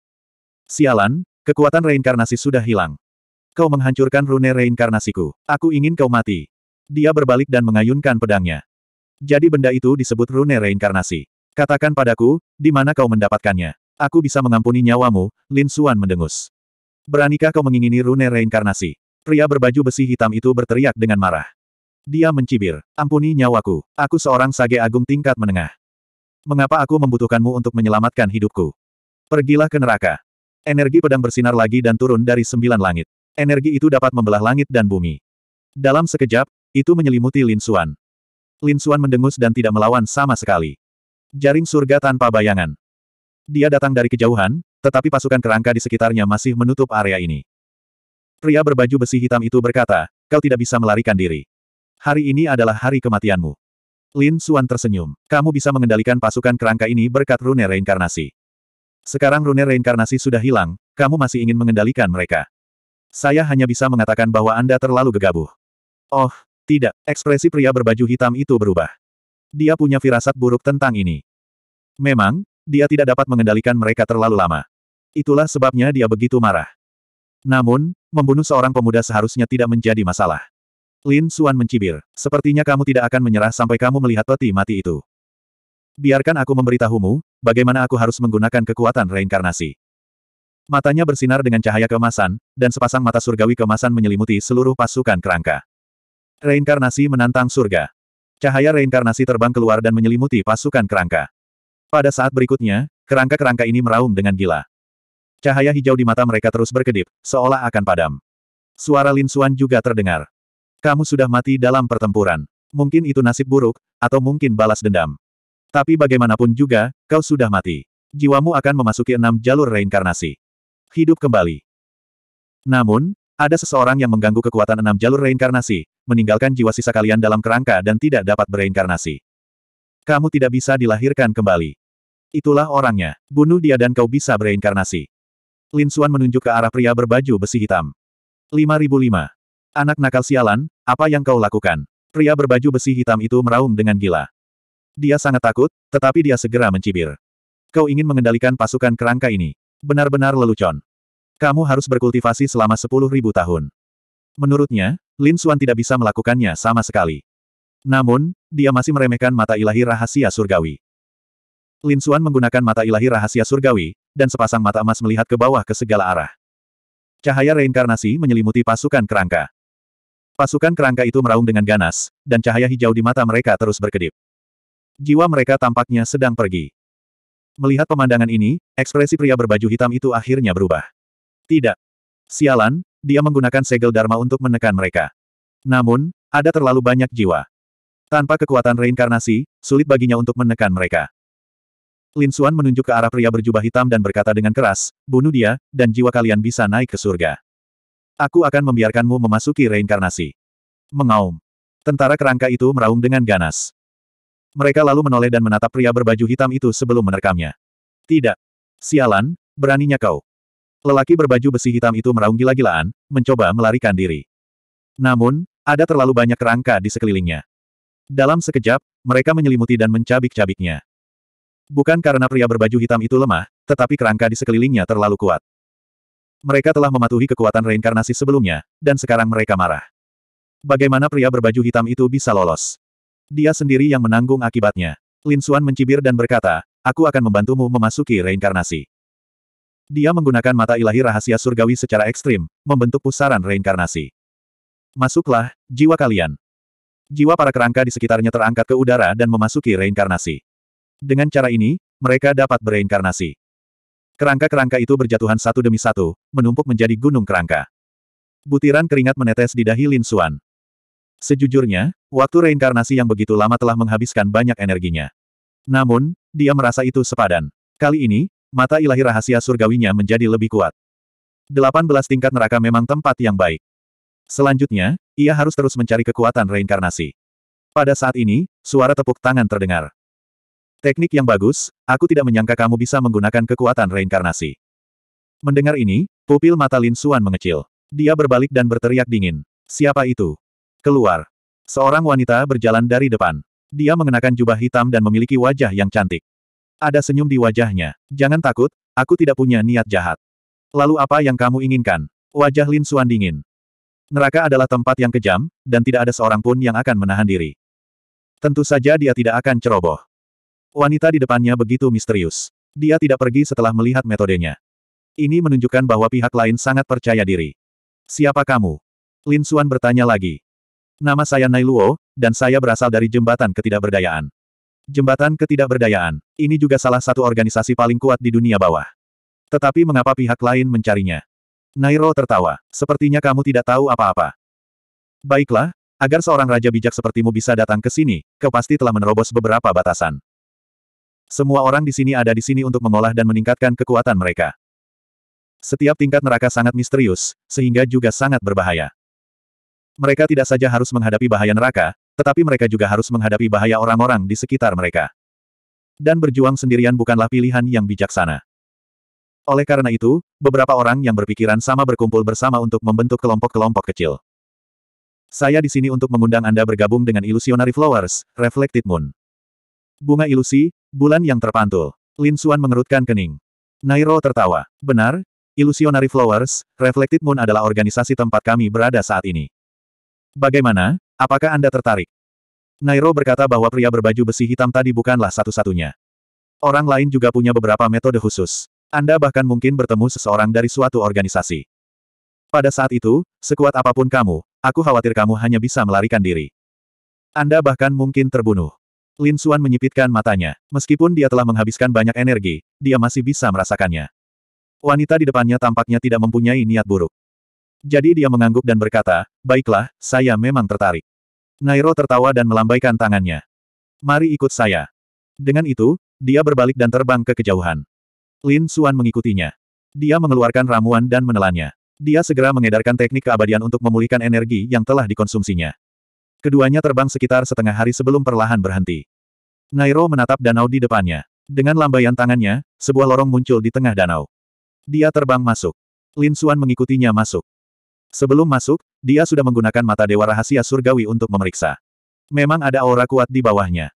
Sialan, kekuatan reinkarnasi sudah hilang. Kau menghancurkan rune reinkarnasiku. Aku ingin kau mati. Dia berbalik dan mengayunkan pedangnya. Jadi benda itu disebut rune reinkarnasi. Katakan padaku, di mana kau mendapatkannya. Aku bisa mengampuni nyawamu, Lin Suan mendengus. Beranikah kau mengingini rune reinkarnasi? Pria berbaju besi hitam itu berteriak dengan marah. Dia mencibir. Ampuni nyawaku. Aku seorang sage agung tingkat menengah. Mengapa aku membutuhkanmu untuk menyelamatkan hidupku? Pergilah ke neraka. Energi pedang bersinar lagi dan turun dari sembilan langit. Energi itu dapat membelah langit dan bumi. Dalam sekejap, itu menyelimuti Lin Xuan. Lin Xuan mendengus dan tidak melawan sama sekali. Jaring surga tanpa bayangan. Dia datang dari kejauhan, tetapi pasukan kerangka di sekitarnya masih menutup area ini. Pria berbaju besi hitam itu berkata, kau tidak bisa melarikan diri. Hari ini adalah hari kematianmu. Lin Suan tersenyum. Kamu bisa mengendalikan pasukan kerangka ini berkat rune reinkarnasi. Sekarang rune reinkarnasi sudah hilang, kamu masih ingin mengendalikan mereka. Saya hanya bisa mengatakan bahwa Anda terlalu gegabah. Oh, tidak, ekspresi pria berbaju hitam itu berubah. Dia punya firasat buruk tentang ini. Memang, dia tidak dapat mengendalikan mereka terlalu lama. Itulah sebabnya dia begitu marah. Namun, membunuh seorang pemuda seharusnya tidak menjadi masalah. Lin Suan mencibir. Sepertinya kamu tidak akan menyerah sampai kamu melihat peti mati itu. Biarkan aku memberitahumu, bagaimana aku harus menggunakan kekuatan reinkarnasi. Matanya bersinar dengan cahaya kemasan, dan sepasang mata surgawi kemasan menyelimuti seluruh pasukan kerangka. Reinkarnasi menantang surga. Cahaya reinkarnasi terbang keluar dan menyelimuti pasukan kerangka. Pada saat berikutnya, kerangka-kerangka ini meraung dengan gila. Cahaya hijau di mata mereka terus berkedip, seolah akan padam. Suara Lin Suan juga terdengar. Kamu sudah mati dalam pertempuran. Mungkin itu nasib buruk, atau mungkin balas dendam. Tapi bagaimanapun juga, kau sudah mati. Jiwamu akan memasuki enam jalur reinkarnasi. Hidup kembali. Namun, ada seseorang yang mengganggu kekuatan enam jalur reinkarnasi, meninggalkan jiwa sisa kalian dalam kerangka dan tidak dapat bereinkarnasi. Kamu tidak bisa dilahirkan kembali. Itulah orangnya. Bunuh dia dan kau bisa bereinkarnasi. Lin Suan menunjuk ke arah pria berbaju besi hitam. 5005. Anak nakal sialan, apa yang kau lakukan? Pria berbaju besi hitam itu meraung dengan gila. Dia sangat takut, tetapi dia segera mencibir. Kau ingin mengendalikan pasukan kerangka ini. Benar-benar lelucon. Kamu harus berkultivasi selama 10.000 tahun. Menurutnya, Lin Suan tidak bisa melakukannya sama sekali. Namun, dia masih meremehkan mata ilahi rahasia surgawi. Lin Suan menggunakan mata ilahi rahasia surgawi, dan sepasang mata emas melihat ke bawah ke segala arah. Cahaya reinkarnasi menyelimuti pasukan kerangka. Pasukan kerangka itu meraung dengan ganas, dan cahaya hijau di mata mereka terus berkedip. Jiwa mereka tampaknya sedang pergi. Melihat pemandangan ini, ekspresi pria berbaju hitam itu akhirnya berubah. Tidak. Sialan, dia menggunakan segel Dharma untuk menekan mereka. Namun, ada terlalu banyak jiwa. Tanpa kekuatan reinkarnasi, sulit baginya untuk menekan mereka. Lin Xuan menunjuk ke arah pria berjubah hitam dan berkata dengan keras, bunuh dia, dan jiwa kalian bisa naik ke surga. Aku akan membiarkanmu memasuki reinkarnasi. Mengaum. Tentara kerangka itu meraung dengan ganas. Mereka lalu menoleh dan menatap pria berbaju hitam itu sebelum menerkamnya. Tidak. Sialan, beraninya kau. Lelaki berbaju besi hitam itu meraung gila-gilaan, mencoba melarikan diri. Namun, ada terlalu banyak kerangka di sekelilingnya. Dalam sekejap, mereka menyelimuti dan mencabik-cabiknya. Bukan karena pria berbaju hitam itu lemah, tetapi kerangka di sekelilingnya terlalu kuat. Mereka telah mematuhi kekuatan reinkarnasi sebelumnya, dan sekarang mereka marah. Bagaimana pria berbaju hitam itu bisa lolos? Dia sendiri yang menanggung akibatnya. Lin Suan mencibir dan berkata, aku akan membantumu memasuki reinkarnasi. Dia menggunakan mata ilahi rahasia surgawi secara ekstrim, membentuk pusaran reinkarnasi. Masuklah, jiwa kalian. Jiwa para kerangka di sekitarnya terangkat ke udara dan memasuki reinkarnasi. Dengan cara ini, mereka dapat bereinkarnasi. Kerangka-kerangka itu berjatuhan satu demi satu, menumpuk menjadi gunung kerangka. Butiran keringat menetes di dahi Lin Xuan. Sejujurnya, waktu reinkarnasi yang begitu lama telah menghabiskan banyak energinya. Namun, dia merasa itu sepadan. Kali ini, mata ilahi rahasia surgawinya menjadi lebih kuat. 18 tingkat neraka memang tempat yang baik. Selanjutnya, ia harus terus mencari kekuatan reinkarnasi. Pada saat ini, suara tepuk tangan terdengar. Teknik yang bagus, aku tidak menyangka kamu bisa menggunakan kekuatan reinkarnasi. Mendengar ini, pupil mata Lin Xuan mengecil. Dia berbalik dan berteriak dingin. Siapa itu? Keluar. Seorang wanita berjalan dari depan. Dia mengenakan jubah hitam dan memiliki wajah yang cantik. Ada senyum di wajahnya. Jangan takut, aku tidak punya niat jahat. Lalu apa yang kamu inginkan? Wajah Lin Suan dingin. Neraka adalah tempat yang kejam, dan tidak ada seorang pun yang akan menahan diri. Tentu saja dia tidak akan ceroboh. Wanita di depannya begitu misterius. Dia tidak pergi setelah melihat metodenya. Ini menunjukkan bahwa pihak lain sangat percaya diri. Siapa kamu? Lin Suan bertanya lagi. Nama saya Nailuo, dan saya berasal dari Jembatan Ketidakberdayaan. Jembatan Ketidakberdayaan, ini juga salah satu organisasi paling kuat di dunia bawah. Tetapi mengapa pihak lain mencarinya? Nairo tertawa, sepertinya kamu tidak tahu apa-apa. Baiklah, agar seorang raja bijak sepertimu bisa datang ke sini, kau pasti telah menerobos beberapa batasan. Semua orang di sini ada di sini untuk mengolah dan meningkatkan kekuatan mereka. Setiap tingkat neraka sangat misterius, sehingga juga sangat berbahaya. Mereka tidak saja harus menghadapi bahaya neraka, tetapi mereka juga harus menghadapi bahaya orang-orang di sekitar mereka. Dan berjuang sendirian bukanlah pilihan yang bijaksana. Oleh karena itu, beberapa orang yang berpikiran sama berkumpul bersama untuk membentuk kelompok-kelompok kecil. Saya di sini untuk mengundang Anda bergabung dengan Illusionary Flowers, Reflected Moon. Bunga ilusi, Bulan yang terpantul. Lin Xuan mengerutkan kening. Nairo tertawa. Benar, Illusionary Flowers, Reflected Moon adalah organisasi tempat kami berada saat ini. Bagaimana, apakah Anda tertarik? Nairo berkata bahwa pria berbaju besi hitam tadi bukanlah satu-satunya. Orang lain juga punya beberapa metode khusus. Anda bahkan mungkin bertemu seseorang dari suatu organisasi. Pada saat itu, sekuat apapun kamu, aku khawatir kamu hanya bisa melarikan diri. Anda bahkan mungkin terbunuh. Lin Xuan menyipitkan matanya. Meskipun dia telah menghabiskan banyak energi, dia masih bisa merasakannya. Wanita di depannya tampaknya tidak mempunyai niat buruk. Jadi dia mengangguk dan berkata, baiklah, saya memang tertarik. Nairo tertawa dan melambaikan tangannya. Mari ikut saya. Dengan itu, dia berbalik dan terbang ke kejauhan. Lin Xuan mengikutinya. Dia mengeluarkan ramuan dan menelannya. Dia segera mengedarkan teknik keabadian untuk memulihkan energi yang telah dikonsumsinya. Keduanya terbang sekitar setengah hari sebelum perlahan berhenti. Nairo menatap danau di depannya. Dengan lambaian tangannya, sebuah lorong muncul di tengah danau. Dia terbang masuk. Lin Suan mengikutinya masuk. Sebelum masuk, dia sudah menggunakan mata dewa rahasia surgawi untuk memeriksa. Memang ada aura kuat di bawahnya.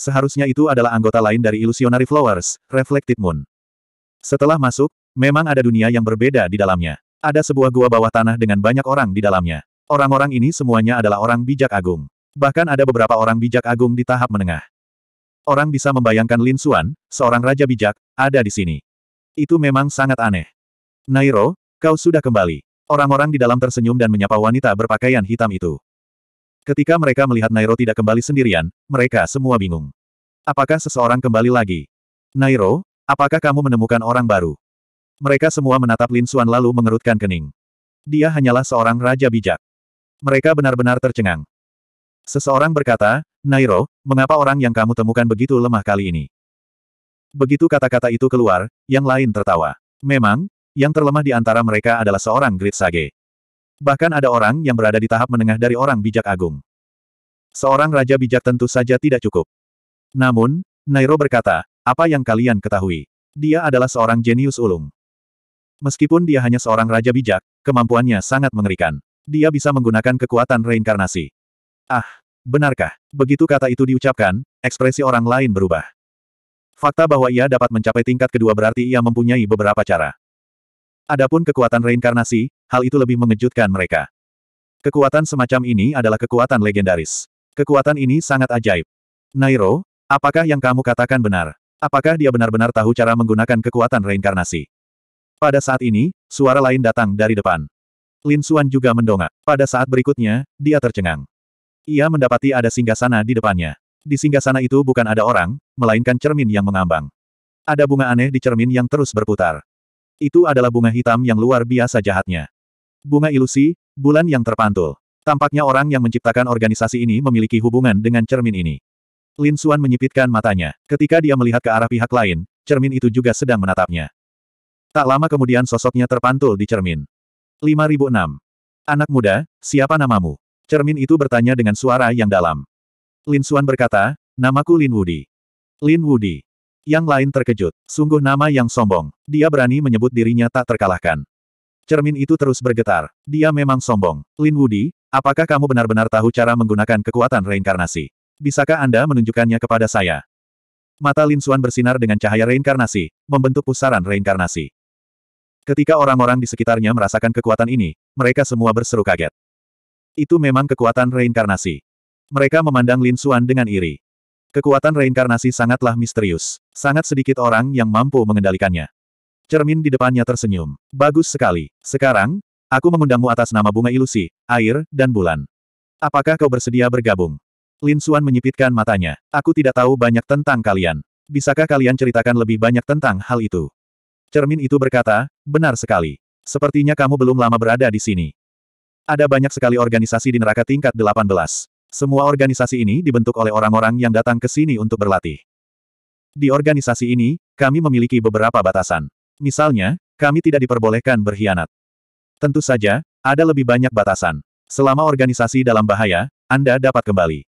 Seharusnya itu adalah anggota lain dari Illusionary Flowers, Reflected Moon. Setelah masuk, memang ada dunia yang berbeda di dalamnya. Ada sebuah gua bawah tanah dengan banyak orang di dalamnya. Orang-orang ini semuanya adalah orang bijak agung. Bahkan ada beberapa orang bijak agung di tahap menengah. Orang bisa membayangkan Lin Xuan, seorang raja bijak, ada di sini. Itu memang sangat aneh. Nairo, kau sudah kembali. Orang-orang di dalam tersenyum dan menyapa wanita berpakaian hitam itu. Ketika mereka melihat Nairo tidak kembali sendirian, mereka semua bingung. Apakah seseorang kembali lagi? Nairo, apakah kamu menemukan orang baru? Mereka semua menatap Lin Xuan lalu mengerutkan kening. Dia hanyalah seorang raja bijak. Mereka benar-benar tercengang. Seseorang berkata, Nairo, mengapa orang yang kamu temukan begitu lemah kali ini? Begitu kata-kata itu keluar, yang lain tertawa. Memang, yang terlemah di antara mereka adalah seorang Great Sage. Bahkan ada orang yang berada di tahap menengah dari orang bijak agung. Seorang raja bijak tentu saja tidak cukup. Namun, Nairo berkata, apa yang kalian ketahui? Dia adalah seorang jenius ulung. Meskipun dia hanya seorang raja bijak, kemampuannya sangat mengerikan dia bisa menggunakan kekuatan reinkarnasi. Ah, benarkah? Begitu kata itu diucapkan, ekspresi orang lain berubah. Fakta bahwa ia dapat mencapai tingkat kedua berarti ia mempunyai beberapa cara. Adapun kekuatan reinkarnasi, hal itu lebih mengejutkan mereka. Kekuatan semacam ini adalah kekuatan legendaris. Kekuatan ini sangat ajaib. Nairo, apakah yang kamu katakan benar? Apakah dia benar-benar tahu cara menggunakan kekuatan reinkarnasi? Pada saat ini, suara lain datang dari depan. Lin Suan juga mendongak. Pada saat berikutnya, dia tercengang. Ia mendapati ada singgah sana di depannya. Di singgah sana itu bukan ada orang, melainkan cermin yang mengambang. Ada bunga aneh di cermin yang terus berputar. Itu adalah bunga hitam yang luar biasa jahatnya. Bunga ilusi, bulan yang terpantul. Tampaknya orang yang menciptakan organisasi ini memiliki hubungan dengan cermin ini. Lin Suan menyipitkan matanya. Ketika dia melihat ke arah pihak lain, cermin itu juga sedang menatapnya. Tak lama kemudian sosoknya terpantul di cermin. 5006. Anak muda, siapa namamu? Cermin itu bertanya dengan suara yang dalam. Lin Suan berkata, namaku Lin Wudi. Lin Wudi. Yang lain terkejut, sungguh nama yang sombong. Dia berani menyebut dirinya tak terkalahkan. Cermin itu terus bergetar. Dia memang sombong. Lin Wudi, apakah kamu benar-benar tahu cara menggunakan kekuatan reinkarnasi? Bisakah Anda menunjukkannya kepada saya? Mata Lin Suan bersinar dengan cahaya reinkarnasi, membentuk pusaran reinkarnasi. Ketika orang-orang di sekitarnya merasakan kekuatan ini, mereka semua berseru kaget. Itu memang kekuatan reinkarnasi. Mereka memandang Lin Xuan dengan iri. Kekuatan reinkarnasi sangatlah misterius. Sangat sedikit orang yang mampu mengendalikannya. Cermin di depannya tersenyum. Bagus sekali. Sekarang, aku mengundangmu atas nama bunga ilusi, air, dan bulan. Apakah kau bersedia bergabung? Lin Xuan menyipitkan matanya. Aku tidak tahu banyak tentang kalian. Bisakah kalian ceritakan lebih banyak tentang hal itu? Cermin itu berkata, benar sekali. Sepertinya kamu belum lama berada di sini. Ada banyak sekali organisasi di neraka tingkat 18. Semua organisasi ini dibentuk oleh orang-orang yang datang ke sini untuk berlatih. Di organisasi ini, kami memiliki beberapa batasan. Misalnya, kami tidak diperbolehkan berkhianat. Tentu saja, ada lebih banyak batasan. Selama organisasi dalam bahaya, Anda dapat kembali.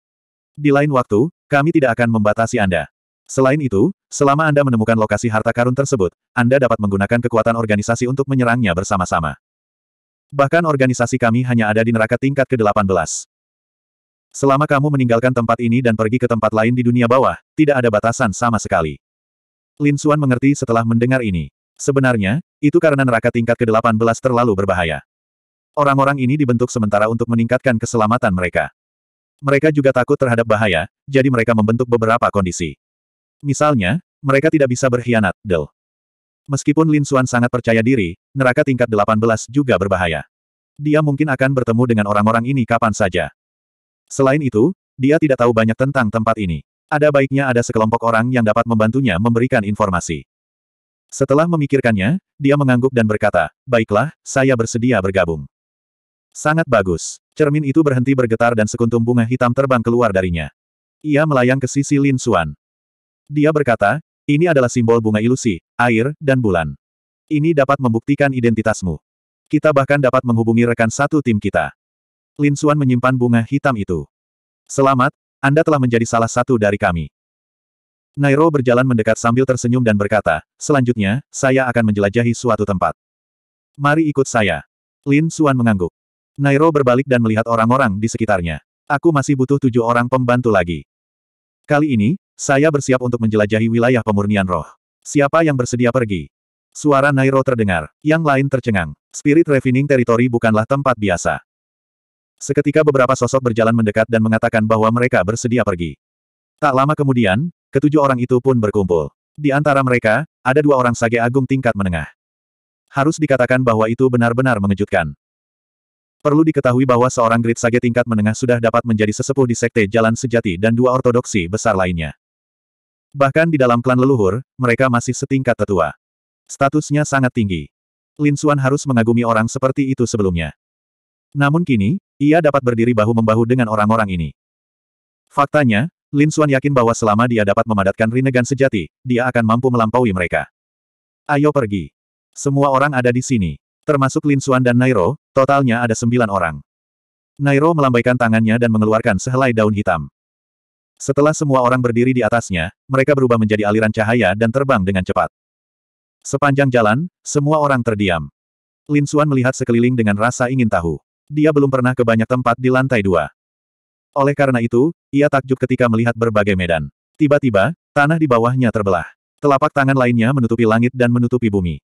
Di lain waktu, kami tidak akan membatasi Anda. Selain itu, Selama Anda menemukan lokasi harta karun tersebut, Anda dapat menggunakan kekuatan organisasi untuk menyerangnya bersama-sama. Bahkan organisasi kami hanya ada di neraka tingkat ke-18. Selama kamu meninggalkan tempat ini dan pergi ke tempat lain di dunia bawah, tidak ada batasan sama sekali. Lin Xuan mengerti setelah mendengar ini. Sebenarnya, itu karena neraka tingkat ke-18 terlalu berbahaya. Orang-orang ini dibentuk sementara untuk meningkatkan keselamatan mereka. Mereka juga takut terhadap bahaya, jadi mereka membentuk beberapa kondisi. Misalnya, mereka tidak bisa berkhianat, Del. Meskipun Lin Xuan sangat percaya diri, neraka tingkat 18 juga berbahaya. Dia mungkin akan bertemu dengan orang-orang ini kapan saja. Selain itu, dia tidak tahu banyak tentang tempat ini. Ada baiknya ada sekelompok orang yang dapat membantunya memberikan informasi. Setelah memikirkannya, dia mengangguk dan berkata, Baiklah, saya bersedia bergabung. Sangat bagus. Cermin itu berhenti bergetar dan sekuntum bunga hitam terbang keluar darinya. Ia melayang ke sisi Lin Xuan. Dia berkata, ini adalah simbol bunga ilusi, air, dan bulan. Ini dapat membuktikan identitasmu. Kita bahkan dapat menghubungi rekan satu tim kita. Lin Suan menyimpan bunga hitam itu. Selamat, Anda telah menjadi salah satu dari kami. Nairo berjalan mendekat sambil tersenyum dan berkata, selanjutnya, saya akan menjelajahi suatu tempat. Mari ikut saya. Lin Suan mengangguk. Nairo berbalik dan melihat orang-orang di sekitarnya. Aku masih butuh tujuh orang pembantu lagi. Kali ini, saya bersiap untuk menjelajahi wilayah pemurnian roh. Siapa yang bersedia pergi? Suara Nairo terdengar. Yang lain tercengang. Spirit Refining Territory bukanlah tempat biasa. Seketika beberapa sosok berjalan mendekat dan mengatakan bahwa mereka bersedia pergi. Tak lama kemudian, ketujuh orang itu pun berkumpul. Di antara mereka, ada dua orang sage agung tingkat menengah. Harus dikatakan bahwa itu benar-benar mengejutkan. Perlu diketahui bahwa seorang grid sage tingkat menengah sudah dapat menjadi sesepuh di Sekte Jalan Sejati dan dua ortodoksi besar lainnya. Bahkan di dalam klan leluhur, mereka masih setingkat tetua. Statusnya sangat tinggi. Lin Xuan harus mengagumi orang seperti itu sebelumnya. Namun kini, ia dapat berdiri bahu-membahu dengan orang-orang ini. Faktanya, Lin Xuan yakin bahwa selama dia dapat memadatkan Rinnegan sejati, dia akan mampu melampaui mereka. Ayo pergi. Semua orang ada di sini. Termasuk Lin Xuan dan Nairo, totalnya ada sembilan orang. Nairo melambaikan tangannya dan mengeluarkan sehelai daun hitam. Setelah semua orang berdiri di atasnya, mereka berubah menjadi aliran cahaya dan terbang dengan cepat. Sepanjang jalan, semua orang terdiam. Lin Xuan melihat sekeliling dengan rasa ingin tahu. Dia belum pernah ke banyak tempat di lantai dua. Oleh karena itu, ia takjub ketika melihat berbagai medan. Tiba-tiba, tanah di bawahnya terbelah. Telapak tangan lainnya menutupi langit dan menutupi bumi.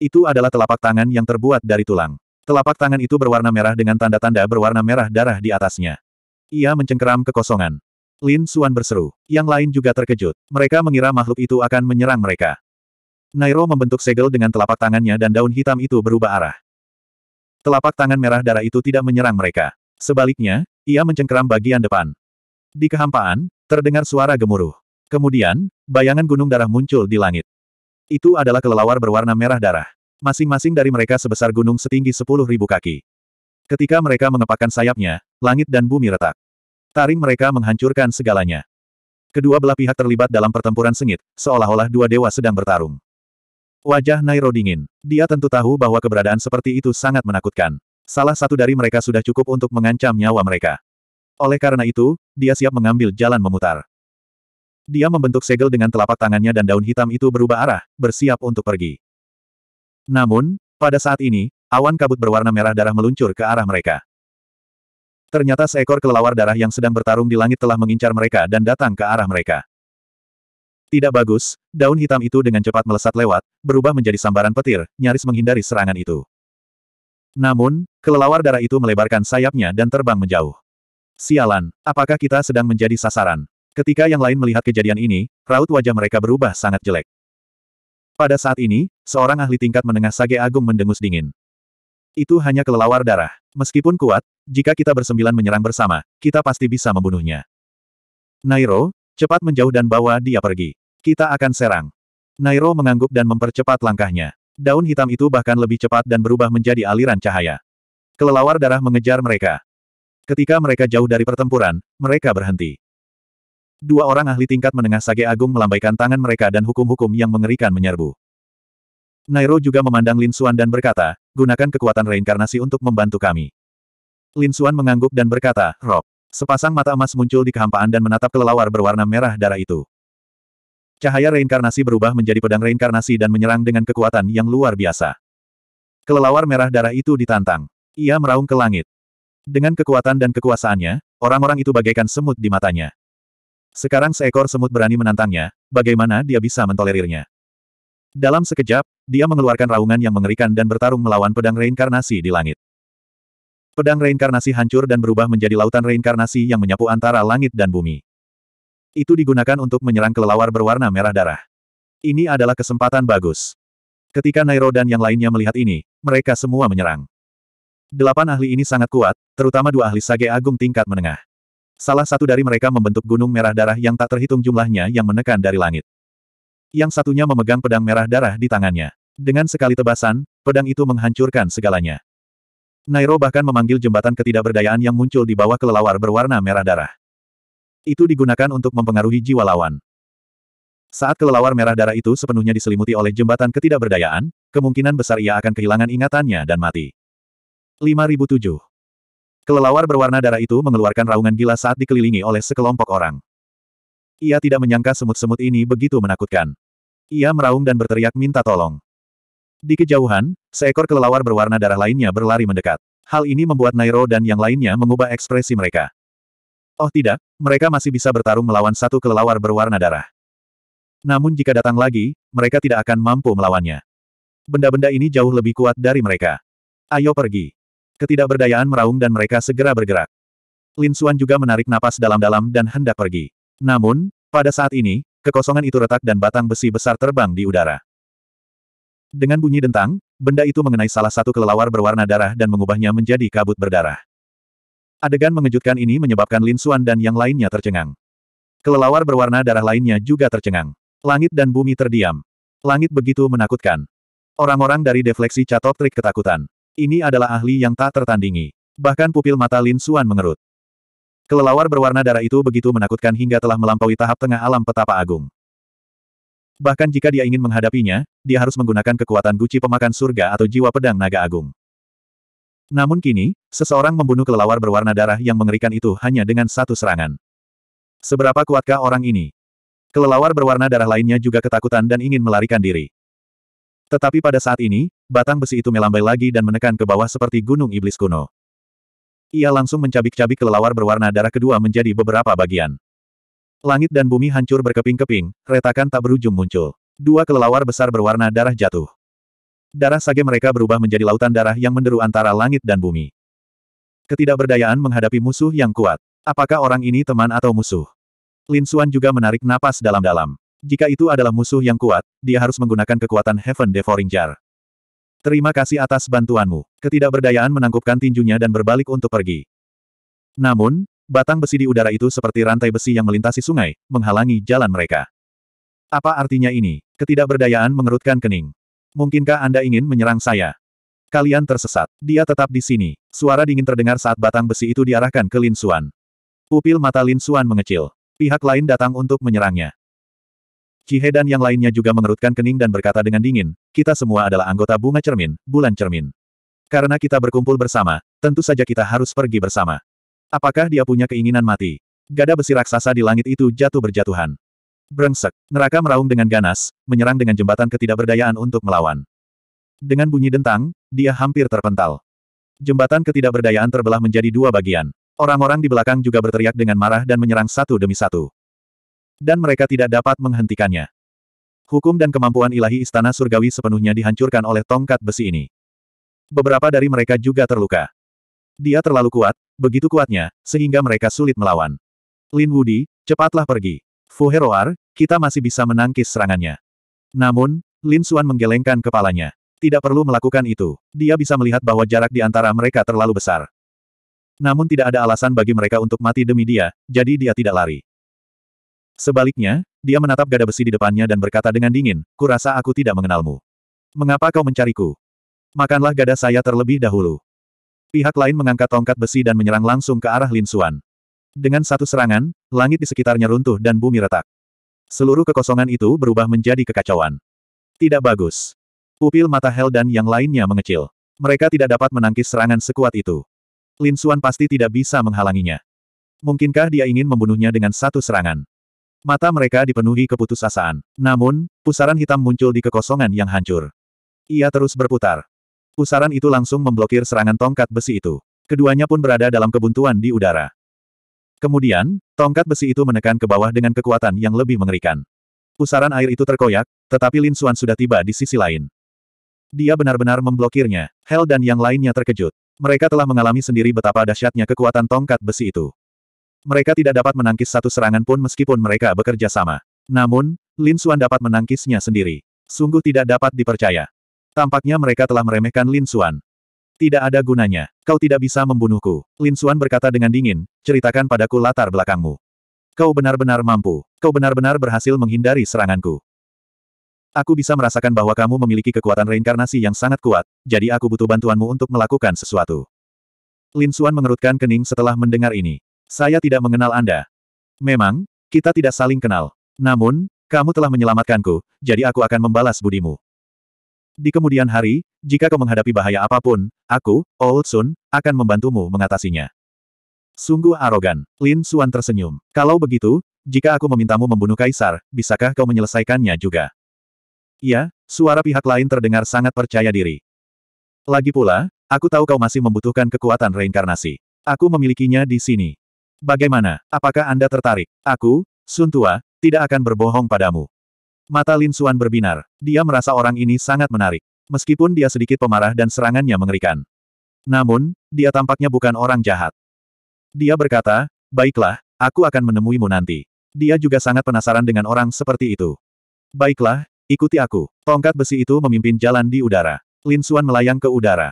Itu adalah telapak tangan yang terbuat dari tulang. Telapak tangan itu berwarna merah dengan tanda-tanda berwarna merah darah di atasnya. Ia mencengkeram kekosongan. Lin Suan berseru. Yang lain juga terkejut. Mereka mengira makhluk itu akan menyerang mereka. Nairo membentuk segel dengan telapak tangannya dan daun hitam itu berubah arah. Telapak tangan merah darah itu tidak menyerang mereka. Sebaliknya, ia mencengkeram bagian depan. Di kehampaan, terdengar suara gemuruh. Kemudian, bayangan gunung darah muncul di langit. Itu adalah kelelawar berwarna merah darah. Masing-masing dari mereka sebesar gunung setinggi 10.000 kaki. Ketika mereka mengepakkan sayapnya, langit dan bumi retak. Taring mereka menghancurkan segalanya. Kedua belah pihak terlibat dalam pertempuran sengit, seolah-olah dua dewa sedang bertarung. Wajah Nairo dingin. Dia tentu tahu bahwa keberadaan seperti itu sangat menakutkan. Salah satu dari mereka sudah cukup untuk mengancam nyawa mereka. Oleh karena itu, dia siap mengambil jalan memutar. Dia membentuk segel dengan telapak tangannya dan daun hitam itu berubah arah, bersiap untuk pergi. Namun, pada saat ini, awan kabut berwarna merah darah meluncur ke arah mereka. Ternyata seekor kelelawar darah yang sedang bertarung di langit telah mengincar mereka dan datang ke arah mereka. Tidak bagus, daun hitam itu dengan cepat melesat lewat, berubah menjadi sambaran petir, nyaris menghindari serangan itu. Namun, kelelawar darah itu melebarkan sayapnya dan terbang menjauh. Sialan, apakah kita sedang menjadi sasaran? Ketika yang lain melihat kejadian ini, raut wajah mereka berubah sangat jelek. Pada saat ini, seorang ahli tingkat menengah Sage Agung mendengus dingin. Itu hanya kelelawar darah. Meskipun kuat, jika kita bersembilan menyerang bersama, kita pasti bisa membunuhnya. Nairo, cepat menjauh dan bawa dia pergi. Kita akan serang. Nairo mengangguk dan mempercepat langkahnya. Daun hitam itu bahkan lebih cepat dan berubah menjadi aliran cahaya. Kelelawar darah mengejar mereka. Ketika mereka jauh dari pertempuran, mereka berhenti. Dua orang ahli tingkat menengah Sage Agung melambaikan tangan mereka dan hukum-hukum yang mengerikan menyerbu. Nairo juga memandang Lin Suan dan berkata, gunakan kekuatan reinkarnasi untuk membantu kami. Lin Xuan mengangguk dan berkata, Rob. Sepasang mata emas muncul di kehampaan dan menatap kelelawar berwarna merah darah itu. Cahaya reinkarnasi berubah menjadi pedang reinkarnasi dan menyerang dengan kekuatan yang luar biasa. Kelelawar merah darah itu ditantang. Ia meraung ke langit. Dengan kekuatan dan kekuasaannya, orang-orang itu bagaikan semut di matanya. Sekarang seekor semut berani menantangnya, bagaimana dia bisa mentolerirnya? Dalam sekejap, dia mengeluarkan raungan yang mengerikan dan bertarung melawan pedang reinkarnasi di langit. Pedang reinkarnasi hancur dan berubah menjadi lautan reinkarnasi yang menyapu antara langit dan bumi. Itu digunakan untuk menyerang kelelawar berwarna merah darah. Ini adalah kesempatan bagus. Ketika Nairo dan yang lainnya melihat ini, mereka semua menyerang. Delapan ahli ini sangat kuat, terutama dua ahli sage agung tingkat menengah. Salah satu dari mereka membentuk gunung merah darah yang tak terhitung jumlahnya yang menekan dari langit. Yang satunya memegang pedang merah darah di tangannya. Dengan sekali tebasan, pedang itu menghancurkan segalanya. Nairo bahkan memanggil jembatan ketidakberdayaan yang muncul di bawah kelelawar berwarna merah darah. Itu digunakan untuk mempengaruhi jiwa lawan. Saat kelelawar merah darah itu sepenuhnya diselimuti oleh jembatan ketidakberdayaan, kemungkinan besar ia akan kehilangan ingatannya dan mati. 5007 Kelelawar berwarna darah itu mengeluarkan raungan gila saat dikelilingi oleh sekelompok orang. Ia tidak menyangka semut-semut ini begitu menakutkan. Ia meraung dan berteriak minta tolong. Di kejauhan, seekor kelelawar berwarna darah lainnya berlari mendekat. Hal ini membuat Nairo dan yang lainnya mengubah ekspresi mereka. Oh tidak, mereka masih bisa bertarung melawan satu kelelawar berwarna darah. Namun jika datang lagi, mereka tidak akan mampu melawannya. Benda-benda ini jauh lebih kuat dari mereka. Ayo pergi. Ketidakberdayaan meraung dan mereka segera bergerak. Lin Xuan juga menarik napas dalam-dalam dan hendak pergi. Namun, pada saat ini, kekosongan itu retak dan batang besi besar terbang di udara. Dengan bunyi dentang, benda itu mengenai salah satu kelelawar berwarna darah dan mengubahnya menjadi kabut berdarah. Adegan mengejutkan ini menyebabkan Lin Suan dan yang lainnya tercengang. Kelelawar berwarna darah lainnya juga tercengang. Langit dan bumi terdiam. Langit begitu menakutkan. Orang-orang dari defleksi catok trik ketakutan. Ini adalah ahli yang tak tertandingi. Bahkan pupil mata Lin Suan mengerut. Kelelawar berwarna darah itu begitu menakutkan hingga telah melampaui tahap tengah alam petapa agung. Bahkan jika dia ingin menghadapinya, dia harus menggunakan kekuatan guci pemakan surga atau jiwa pedang naga agung. Namun kini, seseorang membunuh kelelawar berwarna darah yang mengerikan itu hanya dengan satu serangan. Seberapa kuatkah orang ini? Kelelawar berwarna darah lainnya juga ketakutan dan ingin melarikan diri. Tetapi pada saat ini, batang besi itu melambai lagi dan menekan ke bawah seperti gunung iblis kuno. Ia langsung mencabik-cabik kelelawar berwarna darah kedua menjadi beberapa bagian. Langit dan bumi hancur berkeping-keping, retakan tak berujung muncul. Dua kelelawar besar berwarna darah jatuh. Darah sage mereka berubah menjadi lautan darah yang menderu antara langit dan bumi. Ketidakberdayaan menghadapi musuh yang kuat. Apakah orang ini teman atau musuh? Lin Xuan juga menarik napas dalam-dalam. Jika itu adalah musuh yang kuat, dia harus menggunakan kekuatan Heaven Devouring Jar. Terima kasih atas bantuanmu. Ketidakberdayaan menangkupkan tinjunya dan berbalik untuk pergi. Namun, batang besi di udara itu seperti rantai besi yang melintasi sungai, menghalangi jalan mereka. Apa artinya ini? Ketidakberdayaan mengerutkan kening. Mungkinkah Anda ingin menyerang saya? Kalian tersesat. Dia tetap di sini. Suara dingin terdengar saat batang besi itu diarahkan ke Lin Suan. Pupil mata Lin Suan mengecil. Pihak lain datang untuk menyerangnya. Cihe dan yang lainnya juga mengerutkan kening dan berkata dengan dingin, kita semua adalah anggota bunga cermin, bulan cermin. Karena kita berkumpul bersama, tentu saja kita harus pergi bersama. Apakah dia punya keinginan mati? Gada besi raksasa di langit itu jatuh berjatuhan. Brengsek, neraka meraung dengan ganas, menyerang dengan jembatan ketidakberdayaan untuk melawan. Dengan bunyi dentang, dia hampir terpental. Jembatan ketidakberdayaan terbelah menjadi dua bagian. Orang-orang di belakang juga berteriak dengan marah dan menyerang satu demi satu. Dan mereka tidak dapat menghentikannya. Hukum dan kemampuan ilahi istana surgawi sepenuhnya dihancurkan oleh tongkat besi ini. Beberapa dari mereka juga terluka. Dia terlalu kuat, begitu kuatnya, sehingga mereka sulit melawan. Lin Wudi, cepatlah pergi. Fu Heroar, kita masih bisa menangkis serangannya. Namun, Lin Xuan menggelengkan kepalanya. Tidak perlu melakukan itu. Dia bisa melihat bahwa jarak di antara mereka terlalu besar. Namun tidak ada alasan bagi mereka untuk mati demi dia, jadi dia tidak lari. Sebaliknya, dia menatap gada besi di depannya dan berkata dengan dingin, kurasa aku tidak mengenalmu. Mengapa kau mencariku? Makanlah gada saya terlebih dahulu. Pihak lain mengangkat tongkat besi dan menyerang langsung ke arah Lin Suan. Dengan satu serangan, langit di sekitarnya runtuh dan bumi retak. Seluruh kekosongan itu berubah menjadi kekacauan. Tidak bagus. Pupil mata Hel dan yang lainnya mengecil. Mereka tidak dapat menangkis serangan sekuat itu. Lin Suan pasti tidak bisa menghalanginya. Mungkinkah dia ingin membunuhnya dengan satu serangan? Mata mereka dipenuhi keputusasaan. Namun, pusaran hitam muncul di kekosongan yang hancur. Ia terus berputar. Pusaran itu langsung memblokir serangan tongkat besi itu. Keduanya pun berada dalam kebuntuan di udara. Kemudian, tongkat besi itu menekan ke bawah dengan kekuatan yang lebih mengerikan. Pusaran air itu terkoyak, tetapi Lin Xuan sudah tiba di sisi lain. Dia benar-benar memblokirnya. Hel dan yang lainnya terkejut. Mereka telah mengalami sendiri betapa dahsyatnya kekuatan tongkat besi itu. Mereka tidak dapat menangkis satu serangan pun meskipun mereka bekerja sama. Namun, Lin Xuan dapat menangkisnya sendiri. Sungguh tidak dapat dipercaya. Tampaknya mereka telah meremehkan Lin Xuan. Tidak ada gunanya. Kau tidak bisa membunuhku. Lin Xuan berkata dengan dingin, ceritakan padaku latar belakangmu. Kau benar-benar mampu. Kau benar-benar berhasil menghindari seranganku. Aku bisa merasakan bahwa kamu memiliki kekuatan reinkarnasi yang sangat kuat, jadi aku butuh bantuanmu untuk melakukan sesuatu. Lin Xuan mengerutkan kening setelah mendengar ini. Saya tidak mengenal Anda. Memang, kita tidak saling kenal. Namun, kamu telah menyelamatkanku, jadi aku akan membalas budimu. Di kemudian hari, jika kau menghadapi bahaya apapun, aku, Old Sun, akan membantumu mengatasinya. Sungguh arogan, Lin Xuan tersenyum. Kalau begitu, jika aku memintamu membunuh Kaisar, bisakah kau menyelesaikannya juga? Ya, suara pihak lain terdengar sangat percaya diri. Lagi pula, aku tahu kau masih membutuhkan kekuatan reinkarnasi. Aku memilikinya di sini. Bagaimana? Apakah Anda tertarik? Aku, Sun Tua, tidak akan berbohong padamu. Mata Lin Suan berbinar. Dia merasa orang ini sangat menarik. Meskipun dia sedikit pemarah dan serangannya mengerikan. Namun, dia tampaknya bukan orang jahat. Dia berkata, baiklah, aku akan menemuimu nanti. Dia juga sangat penasaran dengan orang seperti itu. Baiklah, ikuti aku. Tongkat besi itu memimpin jalan di udara. Lin Suan melayang ke udara.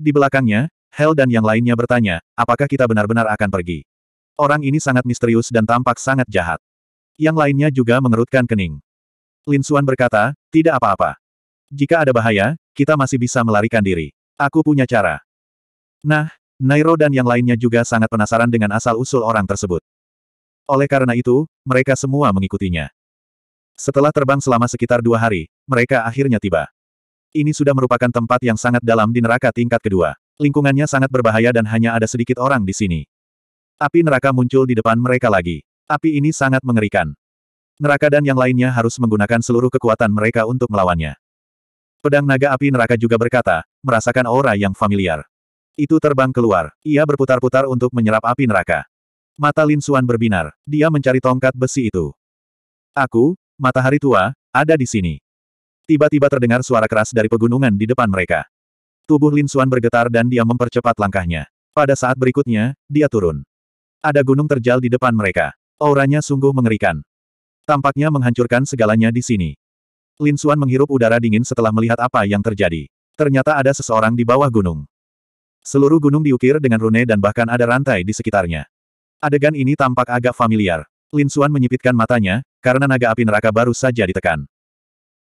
Di belakangnya, Hell dan yang lainnya bertanya, apakah kita benar-benar akan pergi? Orang ini sangat misterius dan tampak sangat jahat. Yang lainnya juga mengerutkan kening. Lin Suan berkata, tidak apa-apa. Jika ada bahaya, kita masih bisa melarikan diri. Aku punya cara. Nah, Nairo dan yang lainnya juga sangat penasaran dengan asal-usul orang tersebut. Oleh karena itu, mereka semua mengikutinya. Setelah terbang selama sekitar dua hari, mereka akhirnya tiba. Ini sudah merupakan tempat yang sangat dalam di neraka tingkat kedua. Lingkungannya sangat berbahaya dan hanya ada sedikit orang di sini. Api neraka muncul di depan mereka lagi. Api ini sangat mengerikan. Neraka dan yang lainnya harus menggunakan seluruh kekuatan mereka untuk melawannya. Pedang naga api neraka juga berkata, merasakan aura yang familiar. Itu terbang keluar. Ia berputar-putar untuk menyerap api neraka. Mata Lin Suan berbinar. Dia mencari tongkat besi itu. Aku, matahari tua, ada di sini. Tiba-tiba terdengar suara keras dari pegunungan di depan mereka. Tubuh Lin Xuan bergetar dan dia mempercepat langkahnya. Pada saat berikutnya, dia turun. Ada gunung terjal di depan mereka. Auranya sungguh mengerikan. Tampaknya menghancurkan segalanya di sini. Lin Xuan menghirup udara dingin setelah melihat apa yang terjadi. Ternyata ada seseorang di bawah gunung. Seluruh gunung diukir dengan rune dan bahkan ada rantai di sekitarnya. Adegan ini tampak agak familiar. Lin Xuan menyipitkan matanya, karena naga api neraka baru saja ditekan.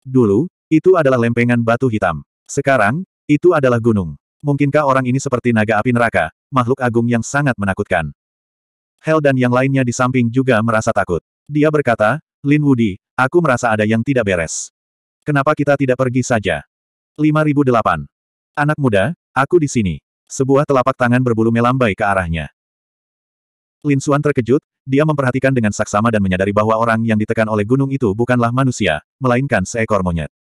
Dulu, itu adalah lempengan batu hitam. Sekarang, itu adalah gunung. Mungkinkah orang ini seperti naga api neraka, makhluk agung yang sangat menakutkan? Hel dan yang lainnya di samping juga merasa takut. Dia berkata, Lin Wudi, aku merasa ada yang tidak beres. Kenapa kita tidak pergi saja? 5008. Anak muda, aku di sini. Sebuah telapak tangan berbulu melambai ke arahnya. Lin Xuan terkejut, dia memperhatikan dengan saksama dan menyadari bahwa orang yang ditekan oleh gunung itu bukanlah manusia, melainkan seekor monyet.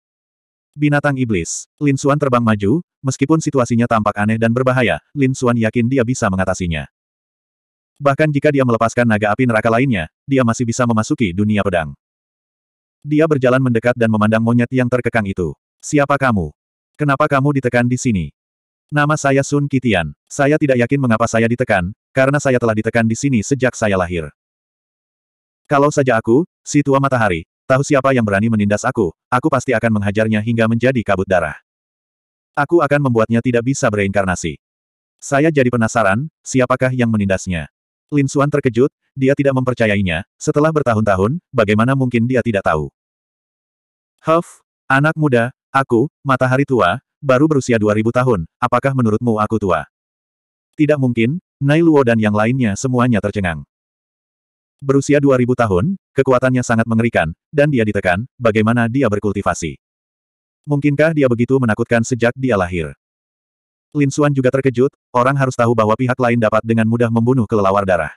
Binatang Iblis. Lin Xuan terbang maju, meskipun situasinya tampak aneh dan berbahaya, Lin Xuan yakin dia bisa mengatasinya. Bahkan jika dia melepaskan naga api neraka lainnya, dia masih bisa memasuki dunia pedang. Dia berjalan mendekat dan memandang monyet yang terkekang itu. Siapa kamu? Kenapa kamu ditekan di sini? Nama saya Sun Kitian. Saya tidak yakin mengapa saya ditekan, karena saya telah ditekan di sini sejak saya lahir. Kalau saja aku, si tua matahari, Tahu siapa yang berani menindas aku, aku pasti akan menghajarnya hingga menjadi kabut darah. Aku akan membuatnya tidak bisa bereinkarnasi. Saya jadi penasaran, siapakah yang menindasnya? Lin Xuan terkejut, dia tidak mempercayainya, setelah bertahun-tahun, bagaimana mungkin dia tidak tahu? Huff, anak muda, aku, matahari tua, baru berusia 2000 tahun, apakah menurutmu aku tua? Tidak mungkin, Nailuo dan yang lainnya semuanya tercengang. Berusia 2000 tahun, kekuatannya sangat mengerikan, dan dia ditekan, bagaimana dia berkultivasi. Mungkinkah dia begitu menakutkan sejak dia lahir? Lin Xuan juga terkejut, orang harus tahu bahwa pihak lain dapat dengan mudah membunuh kelelawar darah.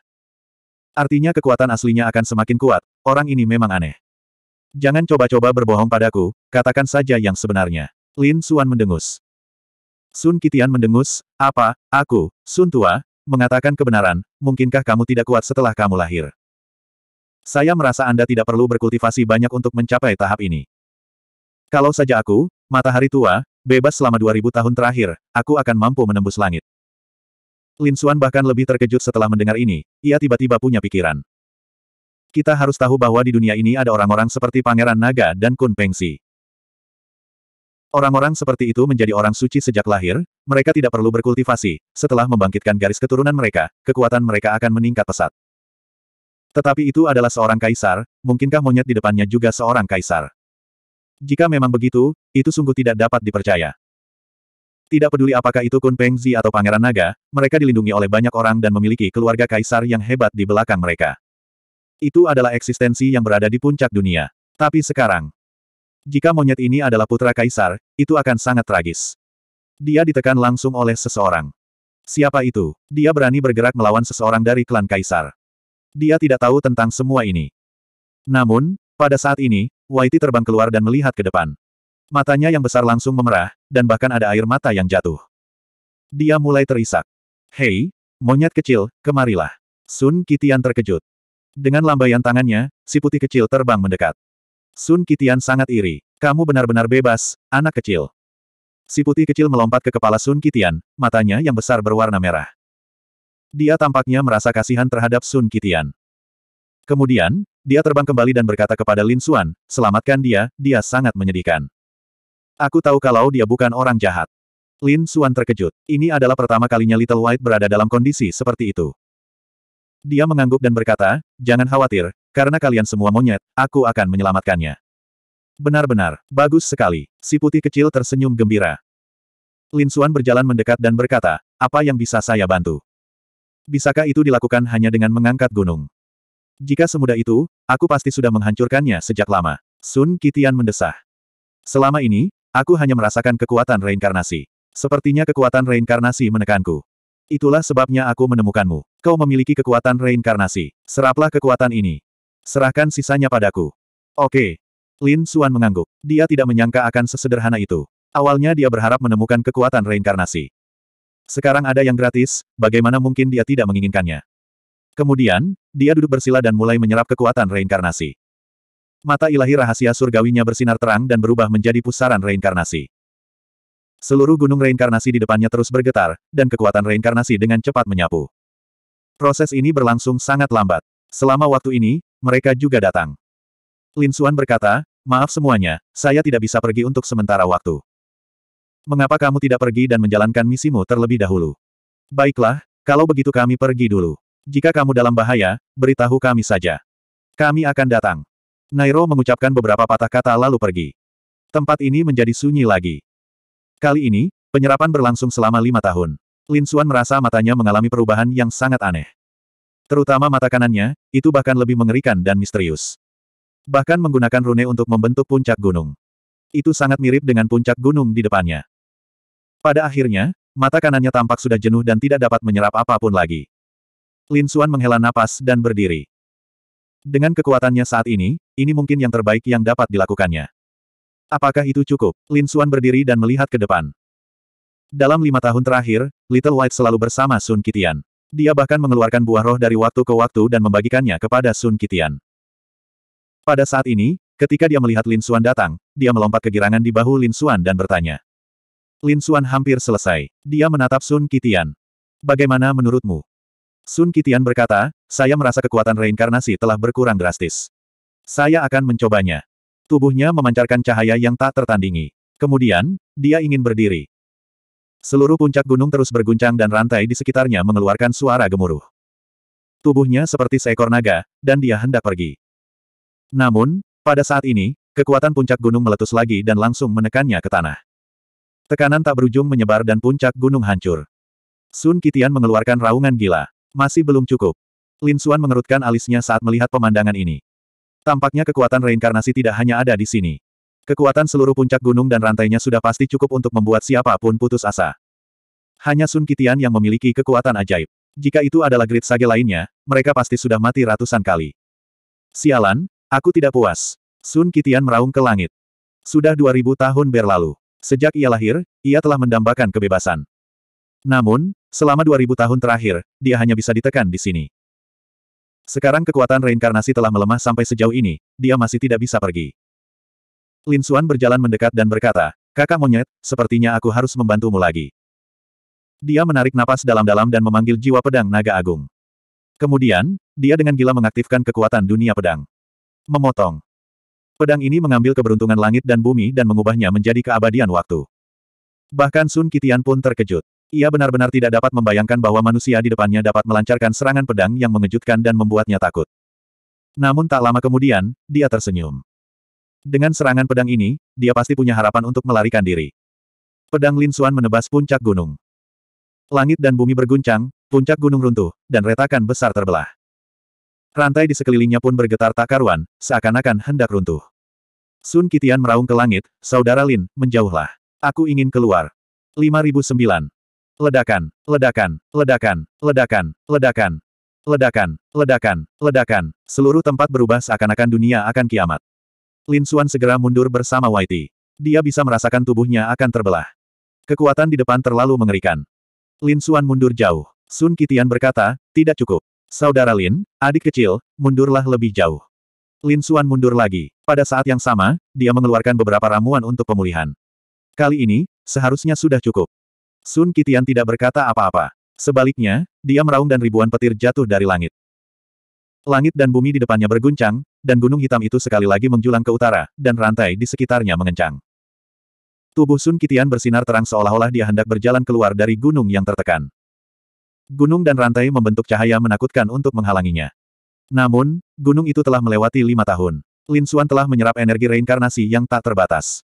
Artinya kekuatan aslinya akan semakin kuat, orang ini memang aneh. Jangan coba-coba berbohong padaku, katakan saja yang sebenarnya. Lin Xuan mendengus. Sun Kitian mendengus, apa, aku, Sun Tua, mengatakan kebenaran, mungkinkah kamu tidak kuat setelah kamu lahir? Saya merasa Anda tidak perlu berkultivasi banyak untuk mencapai tahap ini. Kalau saja aku, matahari tua, bebas selama 2000 tahun terakhir, aku akan mampu menembus langit. Lin Xuan bahkan lebih terkejut setelah mendengar ini, ia tiba-tiba punya pikiran. Kita harus tahu bahwa di dunia ini ada orang-orang seperti Pangeran Naga dan Kun Pengsi. Orang-orang seperti itu menjadi orang suci sejak lahir, mereka tidak perlu berkultivasi, setelah membangkitkan garis keturunan mereka, kekuatan mereka akan meningkat pesat. Tetapi itu adalah seorang kaisar, mungkinkah monyet di depannya juga seorang kaisar? Jika memang begitu, itu sungguh tidak dapat dipercaya. Tidak peduli apakah itu Kun Pengzi atau Pangeran Naga, mereka dilindungi oleh banyak orang dan memiliki keluarga kaisar yang hebat di belakang mereka. Itu adalah eksistensi yang berada di puncak dunia. Tapi sekarang, jika monyet ini adalah putra kaisar, itu akan sangat tragis. Dia ditekan langsung oleh seseorang. Siapa itu? Dia berani bergerak melawan seseorang dari klan kaisar. Dia tidak tahu tentang semua ini. Namun, pada saat ini, Whitey terbang keluar dan melihat ke depan. Matanya yang besar langsung memerah, dan bahkan ada air mata yang jatuh. Dia mulai terisak. Hei, monyet kecil, kemarilah. Sun Kitian terkejut. Dengan lambaian tangannya, si putih kecil terbang mendekat. Sun Kitian sangat iri. Kamu benar-benar bebas, anak kecil. Si putih kecil melompat ke kepala Sun Kitian, matanya yang besar berwarna merah. Dia tampaknya merasa kasihan terhadap Sun Kitian. Kemudian, dia terbang kembali dan berkata kepada Lin Xuan, selamatkan dia, dia sangat menyedihkan. Aku tahu kalau dia bukan orang jahat. Lin Xuan terkejut. Ini adalah pertama kalinya Little White berada dalam kondisi seperti itu. Dia mengangguk dan berkata, jangan khawatir, karena kalian semua monyet, aku akan menyelamatkannya. Benar-benar, bagus sekali. Si putih kecil tersenyum gembira. Lin Xuan berjalan mendekat dan berkata, apa yang bisa saya bantu? Bisakah itu dilakukan hanya dengan mengangkat gunung? Jika semudah itu, aku pasti sudah menghancurkannya sejak lama. Sun Kitian mendesah. Selama ini, aku hanya merasakan kekuatan reinkarnasi. Sepertinya kekuatan reinkarnasi menekanku. Itulah sebabnya aku menemukanmu. Kau memiliki kekuatan reinkarnasi. Seraplah kekuatan ini. Serahkan sisanya padaku. Oke. Lin Suan mengangguk. Dia tidak menyangka akan sesederhana itu. Awalnya dia berharap menemukan kekuatan reinkarnasi. Sekarang ada yang gratis, bagaimana mungkin dia tidak menginginkannya? Kemudian, dia duduk bersila dan mulai menyerap kekuatan reinkarnasi. Mata ilahi rahasia surgawinya bersinar terang dan berubah menjadi pusaran reinkarnasi. Seluruh gunung reinkarnasi di depannya terus bergetar, dan kekuatan reinkarnasi dengan cepat menyapu. Proses ini berlangsung sangat lambat. Selama waktu ini, mereka juga datang. Lin Xuan berkata, maaf semuanya, saya tidak bisa pergi untuk sementara waktu. Mengapa kamu tidak pergi dan menjalankan misimu terlebih dahulu? Baiklah, kalau begitu kami pergi dulu. Jika kamu dalam bahaya, beritahu kami saja. Kami akan datang. Nairo mengucapkan beberapa patah kata lalu pergi. Tempat ini menjadi sunyi lagi. Kali ini, penyerapan berlangsung selama lima tahun. Lin Suan merasa matanya mengalami perubahan yang sangat aneh. Terutama mata kanannya, itu bahkan lebih mengerikan dan misterius. Bahkan menggunakan rune untuk membentuk puncak gunung. Itu sangat mirip dengan puncak gunung di depannya. Pada akhirnya, mata kanannya tampak sudah jenuh dan tidak dapat menyerap apapun lagi. Lin Xuan menghela napas dan berdiri. Dengan kekuatannya saat ini, ini mungkin yang terbaik yang dapat dilakukannya. Apakah itu cukup? Lin Xuan berdiri dan melihat ke depan. Dalam lima tahun terakhir, Little White selalu bersama Sun Kitian. Dia bahkan mengeluarkan buah roh dari waktu ke waktu dan membagikannya kepada Sun Kitian. Pada saat ini, ketika dia melihat Lin Xuan datang, dia melompat kegirangan di bahu Lin Xuan dan bertanya. Lin Xuan hampir selesai. Dia menatap Sun Kitian. Bagaimana menurutmu? Sun Kitian berkata, saya merasa kekuatan reinkarnasi telah berkurang drastis. Saya akan mencobanya. Tubuhnya memancarkan cahaya yang tak tertandingi. Kemudian, dia ingin berdiri. Seluruh puncak gunung terus berguncang dan rantai di sekitarnya mengeluarkan suara gemuruh. Tubuhnya seperti seekor naga, dan dia hendak pergi. Namun, pada saat ini, kekuatan puncak gunung meletus lagi dan langsung menekannya ke tanah. Tekanan tak berujung menyebar dan puncak gunung hancur. Sun Kitian mengeluarkan raungan gila. Masih belum cukup. Lin Suan mengerutkan alisnya saat melihat pemandangan ini. Tampaknya kekuatan reinkarnasi tidak hanya ada di sini. Kekuatan seluruh puncak gunung dan rantainya sudah pasti cukup untuk membuat siapapun putus asa. Hanya Sun Kitian yang memiliki kekuatan ajaib. Jika itu adalah grid sage lainnya, mereka pasti sudah mati ratusan kali. Sialan, aku tidak puas. Sun Kitian meraung ke langit. Sudah 2000 tahun berlalu. Sejak ia lahir, ia telah mendambakan kebebasan. Namun, selama 2000 tahun terakhir, dia hanya bisa ditekan di sini. Sekarang kekuatan reinkarnasi telah melemah sampai sejauh ini, dia masih tidak bisa pergi. Lin Xuan berjalan mendekat dan berkata, Kakak monyet, sepertinya aku harus membantumu lagi. Dia menarik napas dalam-dalam dan memanggil jiwa pedang naga agung. Kemudian, dia dengan gila mengaktifkan kekuatan dunia pedang. Memotong. Pedang ini mengambil keberuntungan langit dan bumi dan mengubahnya menjadi keabadian waktu. Bahkan Sun Kitian pun terkejut. Ia benar-benar tidak dapat membayangkan bahwa manusia di depannya dapat melancarkan serangan pedang yang mengejutkan dan membuatnya takut. Namun tak lama kemudian, dia tersenyum. Dengan serangan pedang ini, dia pasti punya harapan untuk melarikan diri. Pedang Lin Xuan menebas puncak gunung. Langit dan bumi berguncang, puncak gunung runtuh, dan retakan besar terbelah. Rantai di sekelilingnya pun bergetar tak karuan, seakan-akan hendak runtuh. Sun Kitian meraung ke langit, Saudara Lin, menjauhlah. Aku ingin keluar. 5009. Ledakan, ledakan, ledakan, ledakan, ledakan, ledakan, ledakan, ledakan. Seluruh tempat berubah seakan-akan dunia akan kiamat. Lin Xuan segera mundur bersama Whitey. Dia bisa merasakan tubuhnya akan terbelah. Kekuatan di depan terlalu mengerikan. Lin Xuan mundur jauh. Sun Kitian berkata, tidak cukup. Saudara Lin, adik kecil, mundurlah lebih jauh. Lin Suan mundur lagi. Pada saat yang sama, dia mengeluarkan beberapa ramuan untuk pemulihan. Kali ini, seharusnya sudah cukup. Sun Kitian tidak berkata apa-apa. Sebaliknya, dia meraung dan ribuan petir jatuh dari langit. Langit dan bumi di depannya berguncang, dan gunung hitam itu sekali lagi menjulang ke utara, dan rantai di sekitarnya mengencang. Tubuh Sun Kitian bersinar terang seolah-olah dia hendak berjalan keluar dari gunung yang tertekan gunung dan rantai membentuk cahaya menakutkan untuk menghalanginya. Namun, gunung itu telah melewati lima tahun. Lin Xuan telah menyerap energi reinkarnasi yang tak terbatas.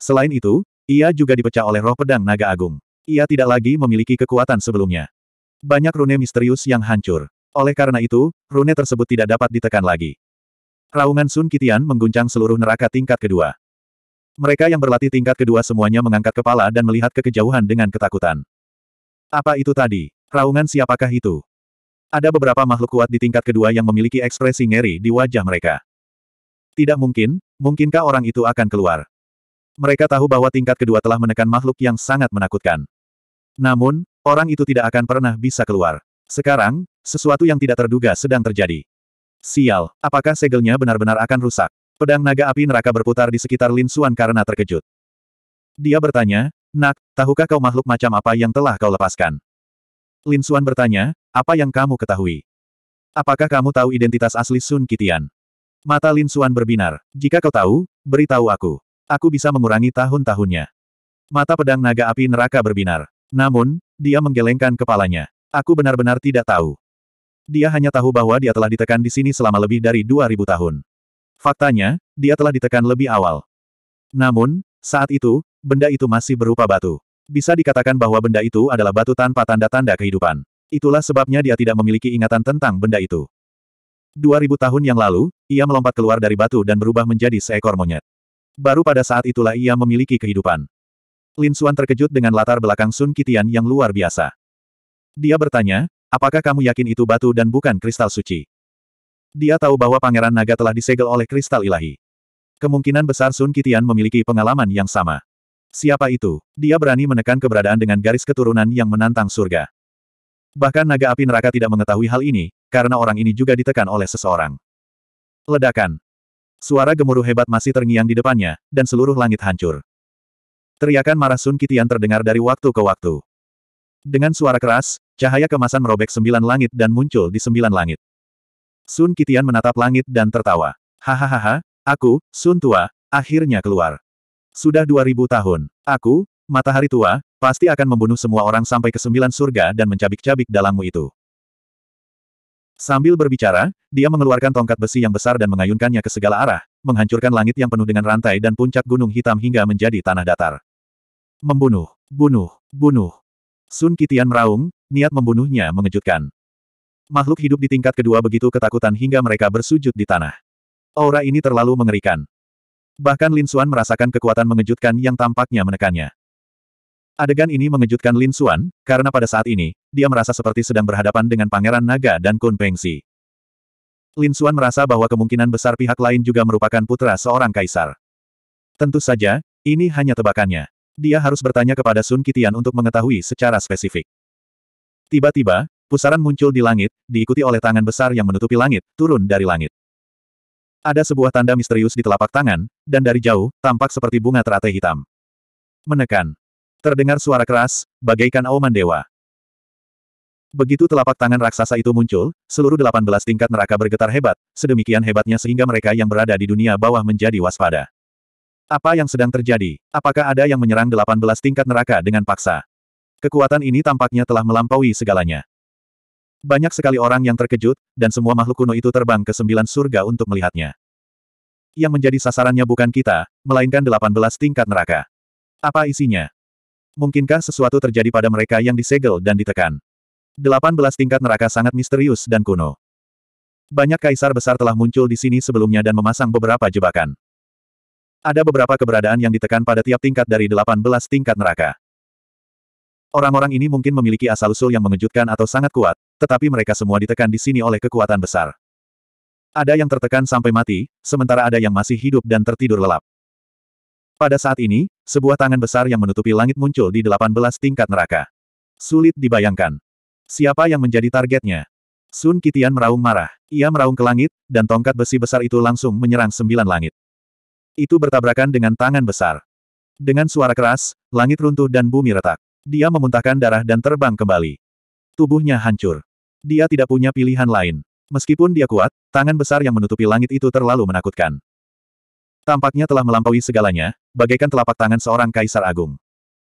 Selain itu, ia juga dipecah oleh roh pedang naga agung. Ia tidak lagi memiliki kekuatan sebelumnya. Banyak rune misterius yang hancur. Oleh karena itu, rune tersebut tidak dapat ditekan lagi. Raungan Sun Kitian mengguncang seluruh neraka tingkat kedua. Mereka yang berlatih tingkat kedua semuanya mengangkat kepala dan melihat ke kejauhan dengan ketakutan. Apa itu tadi? Raungan siapakah itu? Ada beberapa makhluk kuat di tingkat kedua yang memiliki ekspresi ngeri di wajah mereka. Tidak mungkin, mungkinkah orang itu akan keluar? Mereka tahu bahwa tingkat kedua telah menekan makhluk yang sangat menakutkan. Namun, orang itu tidak akan pernah bisa keluar. Sekarang, sesuatu yang tidak terduga sedang terjadi. Sial, apakah segelnya benar-benar akan rusak? Pedang naga api neraka berputar di sekitar Lin Suan karena terkejut. Dia bertanya, Nak, tahukah kau makhluk macam apa yang telah kau lepaskan? Lin Suan bertanya, apa yang kamu ketahui? Apakah kamu tahu identitas asli Sun Kitian? Mata Lin Suan berbinar. Jika kau tahu, beritahu aku. Aku bisa mengurangi tahun-tahunnya. Mata pedang naga api neraka berbinar. Namun, dia menggelengkan kepalanya. Aku benar-benar tidak tahu. Dia hanya tahu bahwa dia telah ditekan di sini selama lebih dari 2000 tahun. Faktanya, dia telah ditekan lebih awal. Namun, saat itu, benda itu masih berupa batu. Bisa dikatakan bahwa benda itu adalah batu tanpa tanda-tanda kehidupan. Itulah sebabnya dia tidak memiliki ingatan tentang benda itu. 2000 tahun yang lalu, ia melompat keluar dari batu dan berubah menjadi seekor monyet. Baru pada saat itulah ia memiliki kehidupan. Lin Xuan terkejut dengan latar belakang Sun Kitian yang luar biasa. Dia bertanya, apakah kamu yakin itu batu dan bukan kristal suci? Dia tahu bahwa Pangeran Naga telah disegel oleh kristal ilahi. Kemungkinan besar Sun Kitian memiliki pengalaman yang sama. Siapa itu? Dia berani menekan keberadaan dengan garis keturunan yang menantang surga. Bahkan naga api neraka tidak mengetahui hal ini, karena orang ini juga ditekan oleh seseorang. Ledakan. Suara gemuruh hebat masih terngiang di depannya, dan seluruh langit hancur. Teriakan marah Sun Kitian terdengar dari waktu ke waktu. Dengan suara keras, cahaya kemasan merobek sembilan langit dan muncul di sembilan langit. Sun Kitian menatap langit dan tertawa. Hahaha, aku, Sun Tua, akhirnya keluar. Sudah 2000 tahun. Aku, matahari tua, pasti akan membunuh semua orang sampai ke sembilan surga dan mencabik-cabik dalangmu itu. Sambil berbicara, dia mengeluarkan tongkat besi yang besar dan mengayunkannya ke segala arah, menghancurkan langit yang penuh dengan rantai dan puncak gunung hitam hingga menjadi tanah datar. Membunuh, bunuh, bunuh. Sun Kitian meraung, niat membunuhnya mengejutkan. Makhluk hidup di tingkat kedua begitu ketakutan hingga mereka bersujud di tanah. Aura ini terlalu mengerikan. Bahkan Lin Xuan merasakan kekuatan mengejutkan yang tampaknya menekannya. Adegan ini mengejutkan Lin Xuan, karena pada saat ini, dia merasa seperti sedang berhadapan dengan Pangeran Naga dan Kun Pengsi. Lin Xuan merasa bahwa kemungkinan besar pihak lain juga merupakan putra seorang kaisar. Tentu saja, ini hanya tebakannya. Dia harus bertanya kepada Sun Kitian untuk mengetahui secara spesifik. Tiba-tiba, pusaran muncul di langit, diikuti oleh tangan besar yang menutupi langit, turun dari langit. Ada sebuah tanda misterius di telapak tangan, dan dari jauh, tampak seperti bunga teratai hitam. Menekan. Terdengar suara keras, bagaikan auman dewa. Begitu telapak tangan raksasa itu muncul, seluruh 18 tingkat neraka bergetar hebat, sedemikian hebatnya sehingga mereka yang berada di dunia bawah menjadi waspada. Apa yang sedang terjadi? Apakah ada yang menyerang 18 tingkat neraka dengan paksa? Kekuatan ini tampaknya telah melampaui segalanya. Banyak sekali orang yang terkejut, dan semua makhluk kuno itu terbang ke sembilan surga untuk melihatnya. Yang menjadi sasarannya bukan kita, melainkan delapan belas tingkat neraka. Apa isinya? Mungkinkah sesuatu terjadi pada mereka yang disegel dan ditekan? Delapan belas tingkat neraka sangat misterius dan kuno. Banyak kaisar besar telah muncul di sini sebelumnya dan memasang beberapa jebakan. Ada beberapa keberadaan yang ditekan pada tiap tingkat dari delapan belas tingkat neraka. Orang-orang ini mungkin memiliki asal-usul yang mengejutkan atau sangat kuat, tetapi mereka semua ditekan di sini oleh kekuatan besar. Ada yang tertekan sampai mati, sementara ada yang masih hidup dan tertidur lelap. Pada saat ini, sebuah tangan besar yang menutupi langit muncul di 18 tingkat neraka. Sulit dibayangkan. Siapa yang menjadi targetnya? Sun Kitian meraung marah. Ia meraung ke langit, dan tongkat besi besar itu langsung menyerang sembilan langit. Itu bertabrakan dengan tangan besar. Dengan suara keras, langit runtuh dan bumi retak. Dia memuntahkan darah dan terbang kembali. Tubuhnya hancur. Dia tidak punya pilihan lain. Meskipun dia kuat, tangan besar yang menutupi langit itu terlalu menakutkan. Tampaknya telah melampaui segalanya, bagaikan telapak tangan seorang kaisar agung.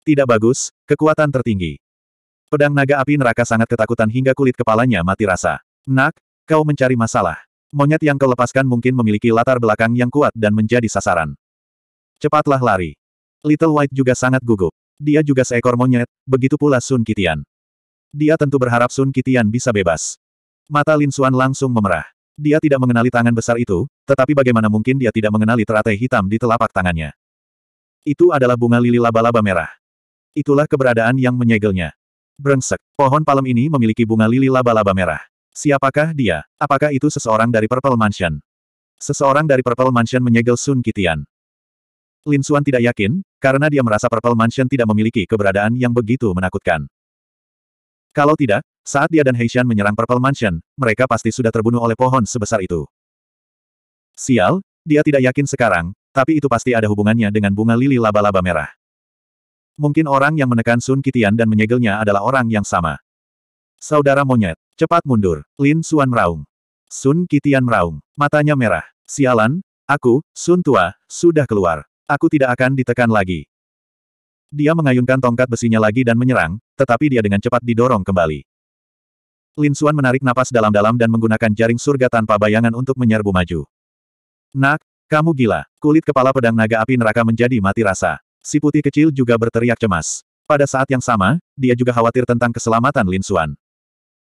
Tidak bagus, kekuatan tertinggi. Pedang naga api neraka sangat ketakutan hingga kulit kepalanya mati rasa. Nak, kau mencari masalah. Monyet yang kau lepaskan mungkin memiliki latar belakang yang kuat dan menjadi sasaran. Cepatlah lari. Little White juga sangat gugup. Dia juga seekor monyet, begitu pula Sun Kitian. Dia tentu berharap Sun Kitian bisa bebas. Mata Lin Xuan langsung memerah. Dia tidak mengenali tangan besar itu, tetapi bagaimana mungkin dia tidak mengenali teratai hitam di telapak tangannya. Itu adalah bunga lili laba-laba merah. Itulah keberadaan yang menyegelnya. Brengsek, pohon palem ini memiliki bunga lili laba-laba merah. Siapakah dia? Apakah itu seseorang dari Purple Mansion? Seseorang dari Purple Mansion menyegel Sun Kitian. Lin Suan tidak yakin, karena dia merasa Purple Mansion tidak memiliki keberadaan yang begitu menakutkan. Kalau tidak, saat dia dan Heishan menyerang Purple Mansion, mereka pasti sudah terbunuh oleh pohon sebesar itu. Sial, dia tidak yakin sekarang, tapi itu pasti ada hubungannya dengan bunga lili laba-laba merah. Mungkin orang yang menekan Sun Kitian dan menyegelnya adalah orang yang sama. Saudara monyet, cepat mundur, Lin Suan meraung. Sun Kitian meraung, matanya merah. Sialan, aku, Sun Tua, sudah keluar. Aku tidak akan ditekan lagi. Dia mengayunkan tongkat besinya lagi dan menyerang, tetapi dia dengan cepat didorong kembali. Lin Xuan menarik napas dalam-dalam dan menggunakan jaring surga tanpa bayangan untuk menyerbu maju. Nak, kamu gila. Kulit kepala pedang naga api neraka menjadi mati rasa. Si putih kecil juga berteriak cemas. Pada saat yang sama, dia juga khawatir tentang keselamatan Lin Xuan.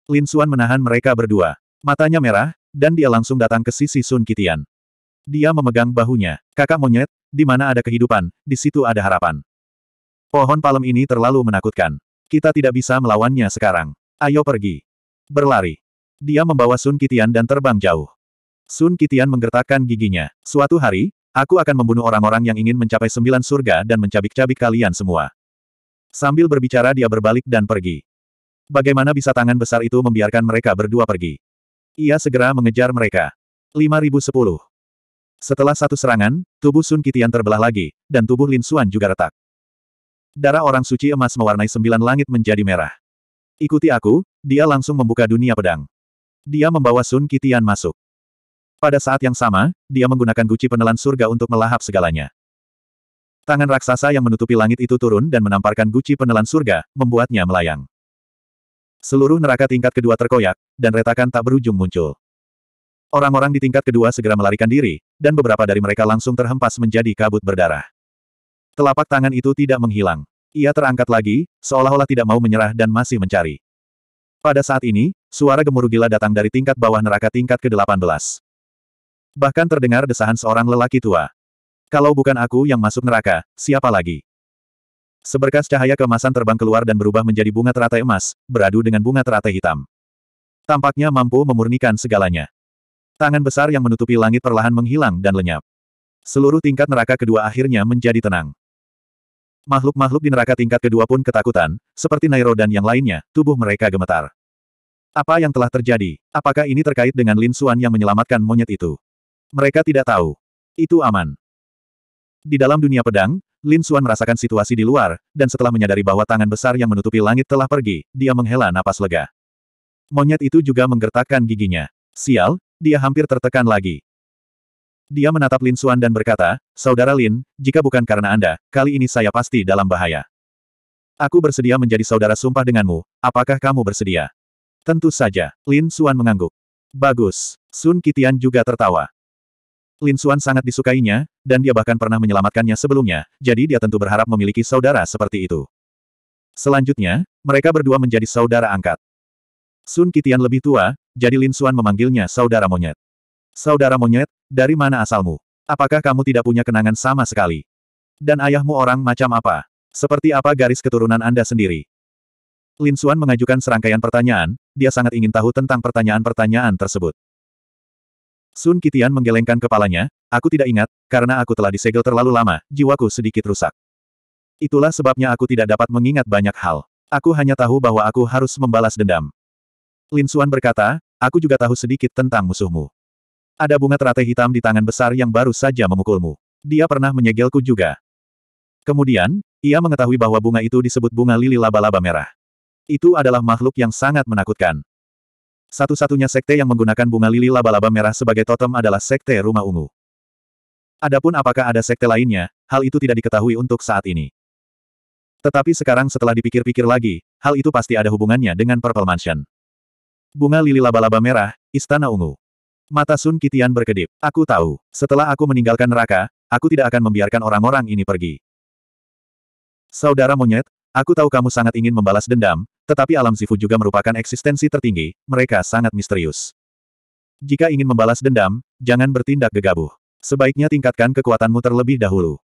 Lin Xuan menahan mereka berdua. Matanya merah, dan dia langsung datang ke sisi Sun Kitian. Dia memegang bahunya. Kakak monyet, di mana ada kehidupan, di situ ada harapan. Pohon palem ini terlalu menakutkan. Kita tidak bisa melawannya sekarang. Ayo pergi. Berlari. Dia membawa Sun Kitian dan terbang jauh. Sun Kitian menggertakkan giginya. Suatu hari, aku akan membunuh orang-orang yang ingin mencapai sembilan surga dan mencabik-cabik kalian semua. Sambil berbicara dia berbalik dan pergi. Bagaimana bisa tangan besar itu membiarkan mereka berdua pergi? Ia segera mengejar mereka. 5010 setelah satu serangan, tubuh Sun Kitian terbelah lagi, dan tubuh Lin Xuan juga retak. Darah orang suci emas mewarnai sembilan langit menjadi merah. Ikuti aku, dia langsung membuka dunia pedang. Dia membawa Sun Kitian masuk. Pada saat yang sama, dia menggunakan guci penelan surga untuk melahap segalanya. Tangan raksasa yang menutupi langit itu turun dan menamparkan guci penelan surga, membuatnya melayang. Seluruh neraka tingkat kedua terkoyak, dan retakan tak berujung muncul. Orang-orang di tingkat kedua segera melarikan diri, dan beberapa dari mereka langsung terhempas menjadi kabut berdarah. Telapak tangan itu tidak menghilang. Ia terangkat lagi, seolah-olah tidak mau menyerah dan masih mencari. Pada saat ini, suara gemuruh gila datang dari tingkat bawah neraka tingkat ke-18. Bahkan terdengar desahan seorang lelaki tua. Kalau bukan aku yang masuk neraka, siapa lagi? Seberkas cahaya kemasan terbang keluar dan berubah menjadi bunga teratai emas, beradu dengan bunga teratai hitam. Tampaknya mampu memurnikan segalanya. Tangan besar yang menutupi langit perlahan menghilang dan lenyap. Seluruh tingkat neraka kedua akhirnya menjadi tenang. Makhluk-makhluk di neraka tingkat kedua pun ketakutan, seperti Nairo dan yang lainnya, tubuh mereka gemetar. Apa yang telah terjadi? Apakah ini terkait dengan Lin Suan yang menyelamatkan monyet itu? Mereka tidak tahu. Itu aman. Di dalam dunia pedang, Lin Suan merasakan situasi di luar, dan setelah menyadari bahwa tangan besar yang menutupi langit telah pergi, dia menghela napas lega. Monyet itu juga menggertakkan giginya. Sial, dia hampir tertekan lagi. Dia menatap Lin Suan dan berkata, Saudara Lin, jika bukan karena Anda, kali ini saya pasti dalam bahaya. Aku bersedia menjadi saudara sumpah denganmu, apakah kamu bersedia? Tentu saja, Lin Suan mengangguk. Bagus, Sun Kitian juga tertawa. Lin Suan sangat disukainya, dan dia bahkan pernah menyelamatkannya sebelumnya, jadi dia tentu berharap memiliki saudara seperti itu. Selanjutnya, mereka berdua menjadi saudara angkat. Sun Kitian lebih tua, jadi Lin Suan memanggilnya saudara monyet. Saudara monyet, dari mana asalmu? Apakah kamu tidak punya kenangan sama sekali? Dan ayahmu orang macam apa? Seperti apa garis keturunan Anda sendiri? Lin Suan mengajukan serangkaian pertanyaan, dia sangat ingin tahu tentang pertanyaan-pertanyaan tersebut. Sun Kitian menggelengkan kepalanya, aku tidak ingat, karena aku telah disegel terlalu lama, jiwaku sedikit rusak. Itulah sebabnya aku tidak dapat mengingat banyak hal. Aku hanya tahu bahwa aku harus membalas dendam. Lin Suan berkata, Aku juga tahu sedikit tentang musuhmu. Ada bunga teratai hitam di tangan besar yang baru saja memukulmu. Dia pernah menyegelku juga. Kemudian, ia mengetahui bahwa bunga itu disebut bunga lili laba-laba merah. Itu adalah makhluk yang sangat menakutkan. Satu-satunya sekte yang menggunakan bunga lili laba-laba merah sebagai totem adalah sekte rumah ungu. Adapun apakah ada sekte lainnya, hal itu tidak diketahui untuk saat ini. Tetapi sekarang setelah dipikir-pikir lagi, hal itu pasti ada hubungannya dengan Purple Mansion. Bunga lili laba-laba merah, istana ungu. Mata Sun Kitian berkedip. Aku tahu, setelah aku meninggalkan neraka, aku tidak akan membiarkan orang-orang ini pergi. Saudara monyet, aku tahu kamu sangat ingin membalas dendam, tetapi alam Zifu juga merupakan eksistensi tertinggi, mereka sangat misterius. Jika ingin membalas dendam, jangan bertindak gegabah. Sebaiknya tingkatkan kekuatanmu terlebih dahulu.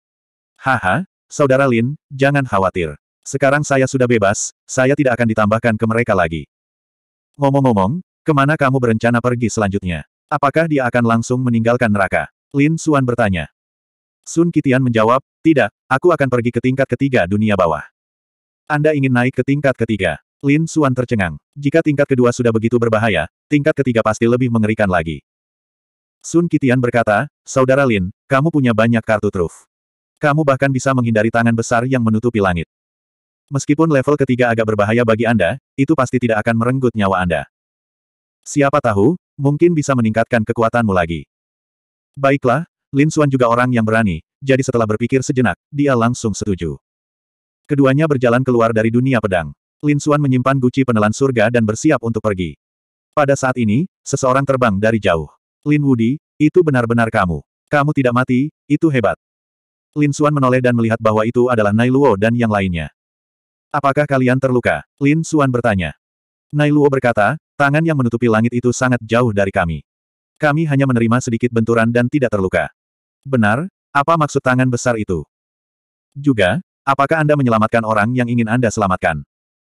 Haha, Saudara Lin, jangan khawatir. Sekarang saya sudah bebas, saya tidak akan ditambahkan ke mereka lagi. Ngomong-ngomong, kemana kamu berencana pergi selanjutnya? Apakah dia akan langsung meninggalkan neraka? Lin Suan bertanya. Sun Kitian menjawab, tidak, aku akan pergi ke tingkat ketiga dunia bawah. Anda ingin naik ke tingkat ketiga. Lin Suan tercengang. Jika tingkat kedua sudah begitu berbahaya, tingkat ketiga pasti lebih mengerikan lagi. Sun Kitian berkata, Saudara Lin, kamu punya banyak kartu truf. Kamu bahkan bisa menghindari tangan besar yang menutupi langit. Meskipun level ketiga agak berbahaya bagi Anda, itu pasti tidak akan merenggut nyawa Anda. Siapa tahu, mungkin bisa meningkatkan kekuatanmu lagi. Baiklah, Lin Xuan juga orang yang berani, jadi setelah berpikir sejenak, dia langsung setuju. Keduanya berjalan keluar dari dunia pedang. Lin Xuan menyimpan guci penelan surga dan bersiap untuk pergi. Pada saat ini, seseorang terbang dari jauh. Lin Wudi, itu benar-benar kamu. Kamu tidak mati, itu hebat. Lin Xuan menoleh dan melihat bahwa itu adalah Nai Luo dan yang lainnya. Apakah kalian terluka? Lin Xuan bertanya. Nai Luo berkata, tangan yang menutupi langit itu sangat jauh dari kami. Kami hanya menerima sedikit benturan dan tidak terluka. Benar, apa maksud tangan besar itu? Juga, apakah Anda menyelamatkan orang yang ingin Anda selamatkan?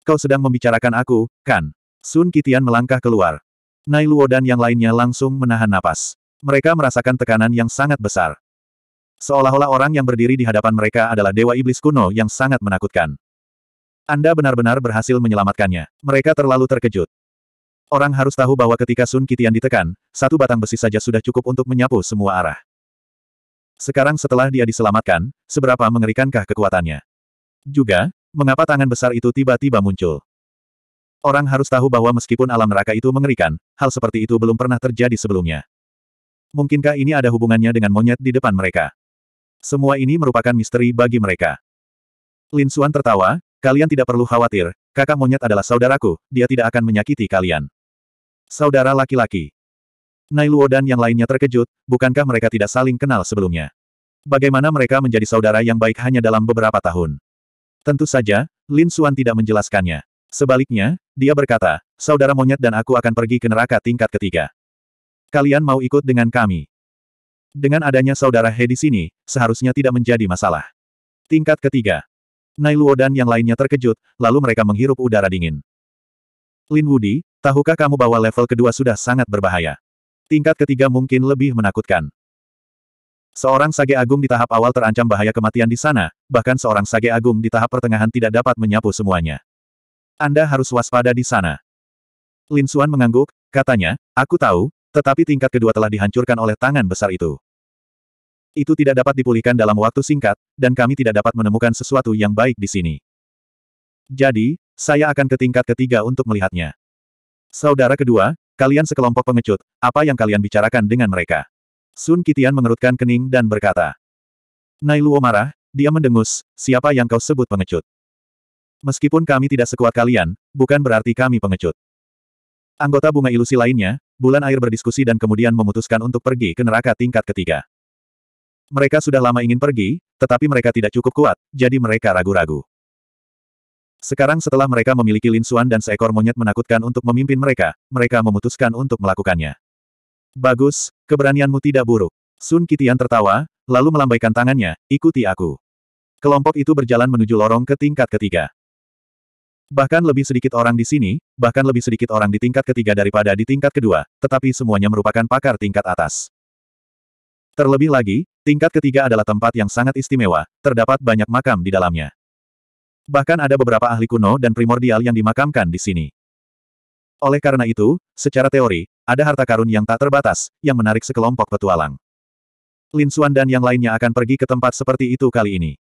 Kau sedang membicarakan aku, kan? Sun Kitian melangkah keluar. Nai Luo dan yang lainnya langsung menahan napas. Mereka merasakan tekanan yang sangat besar. Seolah-olah orang yang berdiri di hadapan mereka adalah dewa iblis kuno yang sangat menakutkan. Anda benar-benar berhasil menyelamatkannya. Mereka terlalu terkejut. Orang harus tahu bahwa ketika Sun Kitian ditekan, satu batang besi saja sudah cukup untuk menyapu semua arah. Sekarang setelah dia diselamatkan, seberapa mengerikankah kekuatannya? Juga, mengapa tangan besar itu tiba-tiba muncul? Orang harus tahu bahwa meskipun alam neraka itu mengerikan, hal seperti itu belum pernah terjadi sebelumnya. Mungkinkah ini ada hubungannya dengan monyet di depan mereka? Semua ini merupakan misteri bagi mereka. Lin Suan tertawa, Kalian tidak perlu khawatir, kakak monyet adalah saudaraku, dia tidak akan menyakiti kalian. Saudara laki-laki. Nailuo dan yang lainnya terkejut, bukankah mereka tidak saling kenal sebelumnya? Bagaimana mereka menjadi saudara yang baik hanya dalam beberapa tahun? Tentu saja, Lin Xuan tidak menjelaskannya. Sebaliknya, dia berkata, saudara monyet dan aku akan pergi ke neraka tingkat ketiga. Kalian mau ikut dengan kami. Dengan adanya saudara He di sini, seharusnya tidak menjadi masalah. Tingkat ketiga. Luo dan yang lainnya terkejut, lalu mereka menghirup udara dingin. Lin Wudi, tahukah kamu bahwa level kedua sudah sangat berbahaya? Tingkat ketiga mungkin lebih menakutkan. Seorang sage agung di tahap awal terancam bahaya kematian di sana, bahkan seorang sage agung di tahap pertengahan tidak dapat menyapu semuanya. Anda harus waspada di sana. Lin Xuan mengangguk, katanya, aku tahu, tetapi tingkat kedua telah dihancurkan oleh tangan besar itu. Itu tidak dapat dipulihkan dalam waktu singkat, dan kami tidak dapat menemukan sesuatu yang baik di sini. Jadi, saya akan ke tingkat ketiga untuk melihatnya. Saudara kedua, kalian sekelompok pengecut, apa yang kalian bicarakan dengan mereka? Sun Kitian mengerutkan kening dan berkata. Nailuo marah, dia mendengus, siapa yang kau sebut pengecut? Meskipun kami tidak sekuat kalian, bukan berarti kami pengecut. Anggota bunga ilusi lainnya, bulan air berdiskusi dan kemudian memutuskan untuk pergi ke neraka tingkat ketiga. Mereka sudah lama ingin pergi, tetapi mereka tidak cukup kuat, jadi mereka ragu-ragu. Sekarang setelah mereka memiliki Lin Xuan dan seekor monyet menakutkan untuk memimpin mereka, mereka memutuskan untuk melakukannya. Bagus, keberanianmu tidak buruk. Sun Kitian tertawa, lalu melambaikan tangannya, ikuti aku. Kelompok itu berjalan menuju lorong ke tingkat ketiga. Bahkan lebih sedikit orang di sini, bahkan lebih sedikit orang di tingkat ketiga daripada di tingkat kedua, tetapi semuanya merupakan pakar tingkat atas. Terlebih lagi, Tingkat ketiga adalah tempat yang sangat istimewa, terdapat banyak makam di dalamnya. Bahkan ada beberapa ahli kuno dan primordial yang dimakamkan di sini. Oleh karena itu, secara teori, ada harta karun yang tak terbatas, yang menarik sekelompok petualang. Lin Xuan dan yang lainnya akan pergi ke tempat seperti itu kali ini.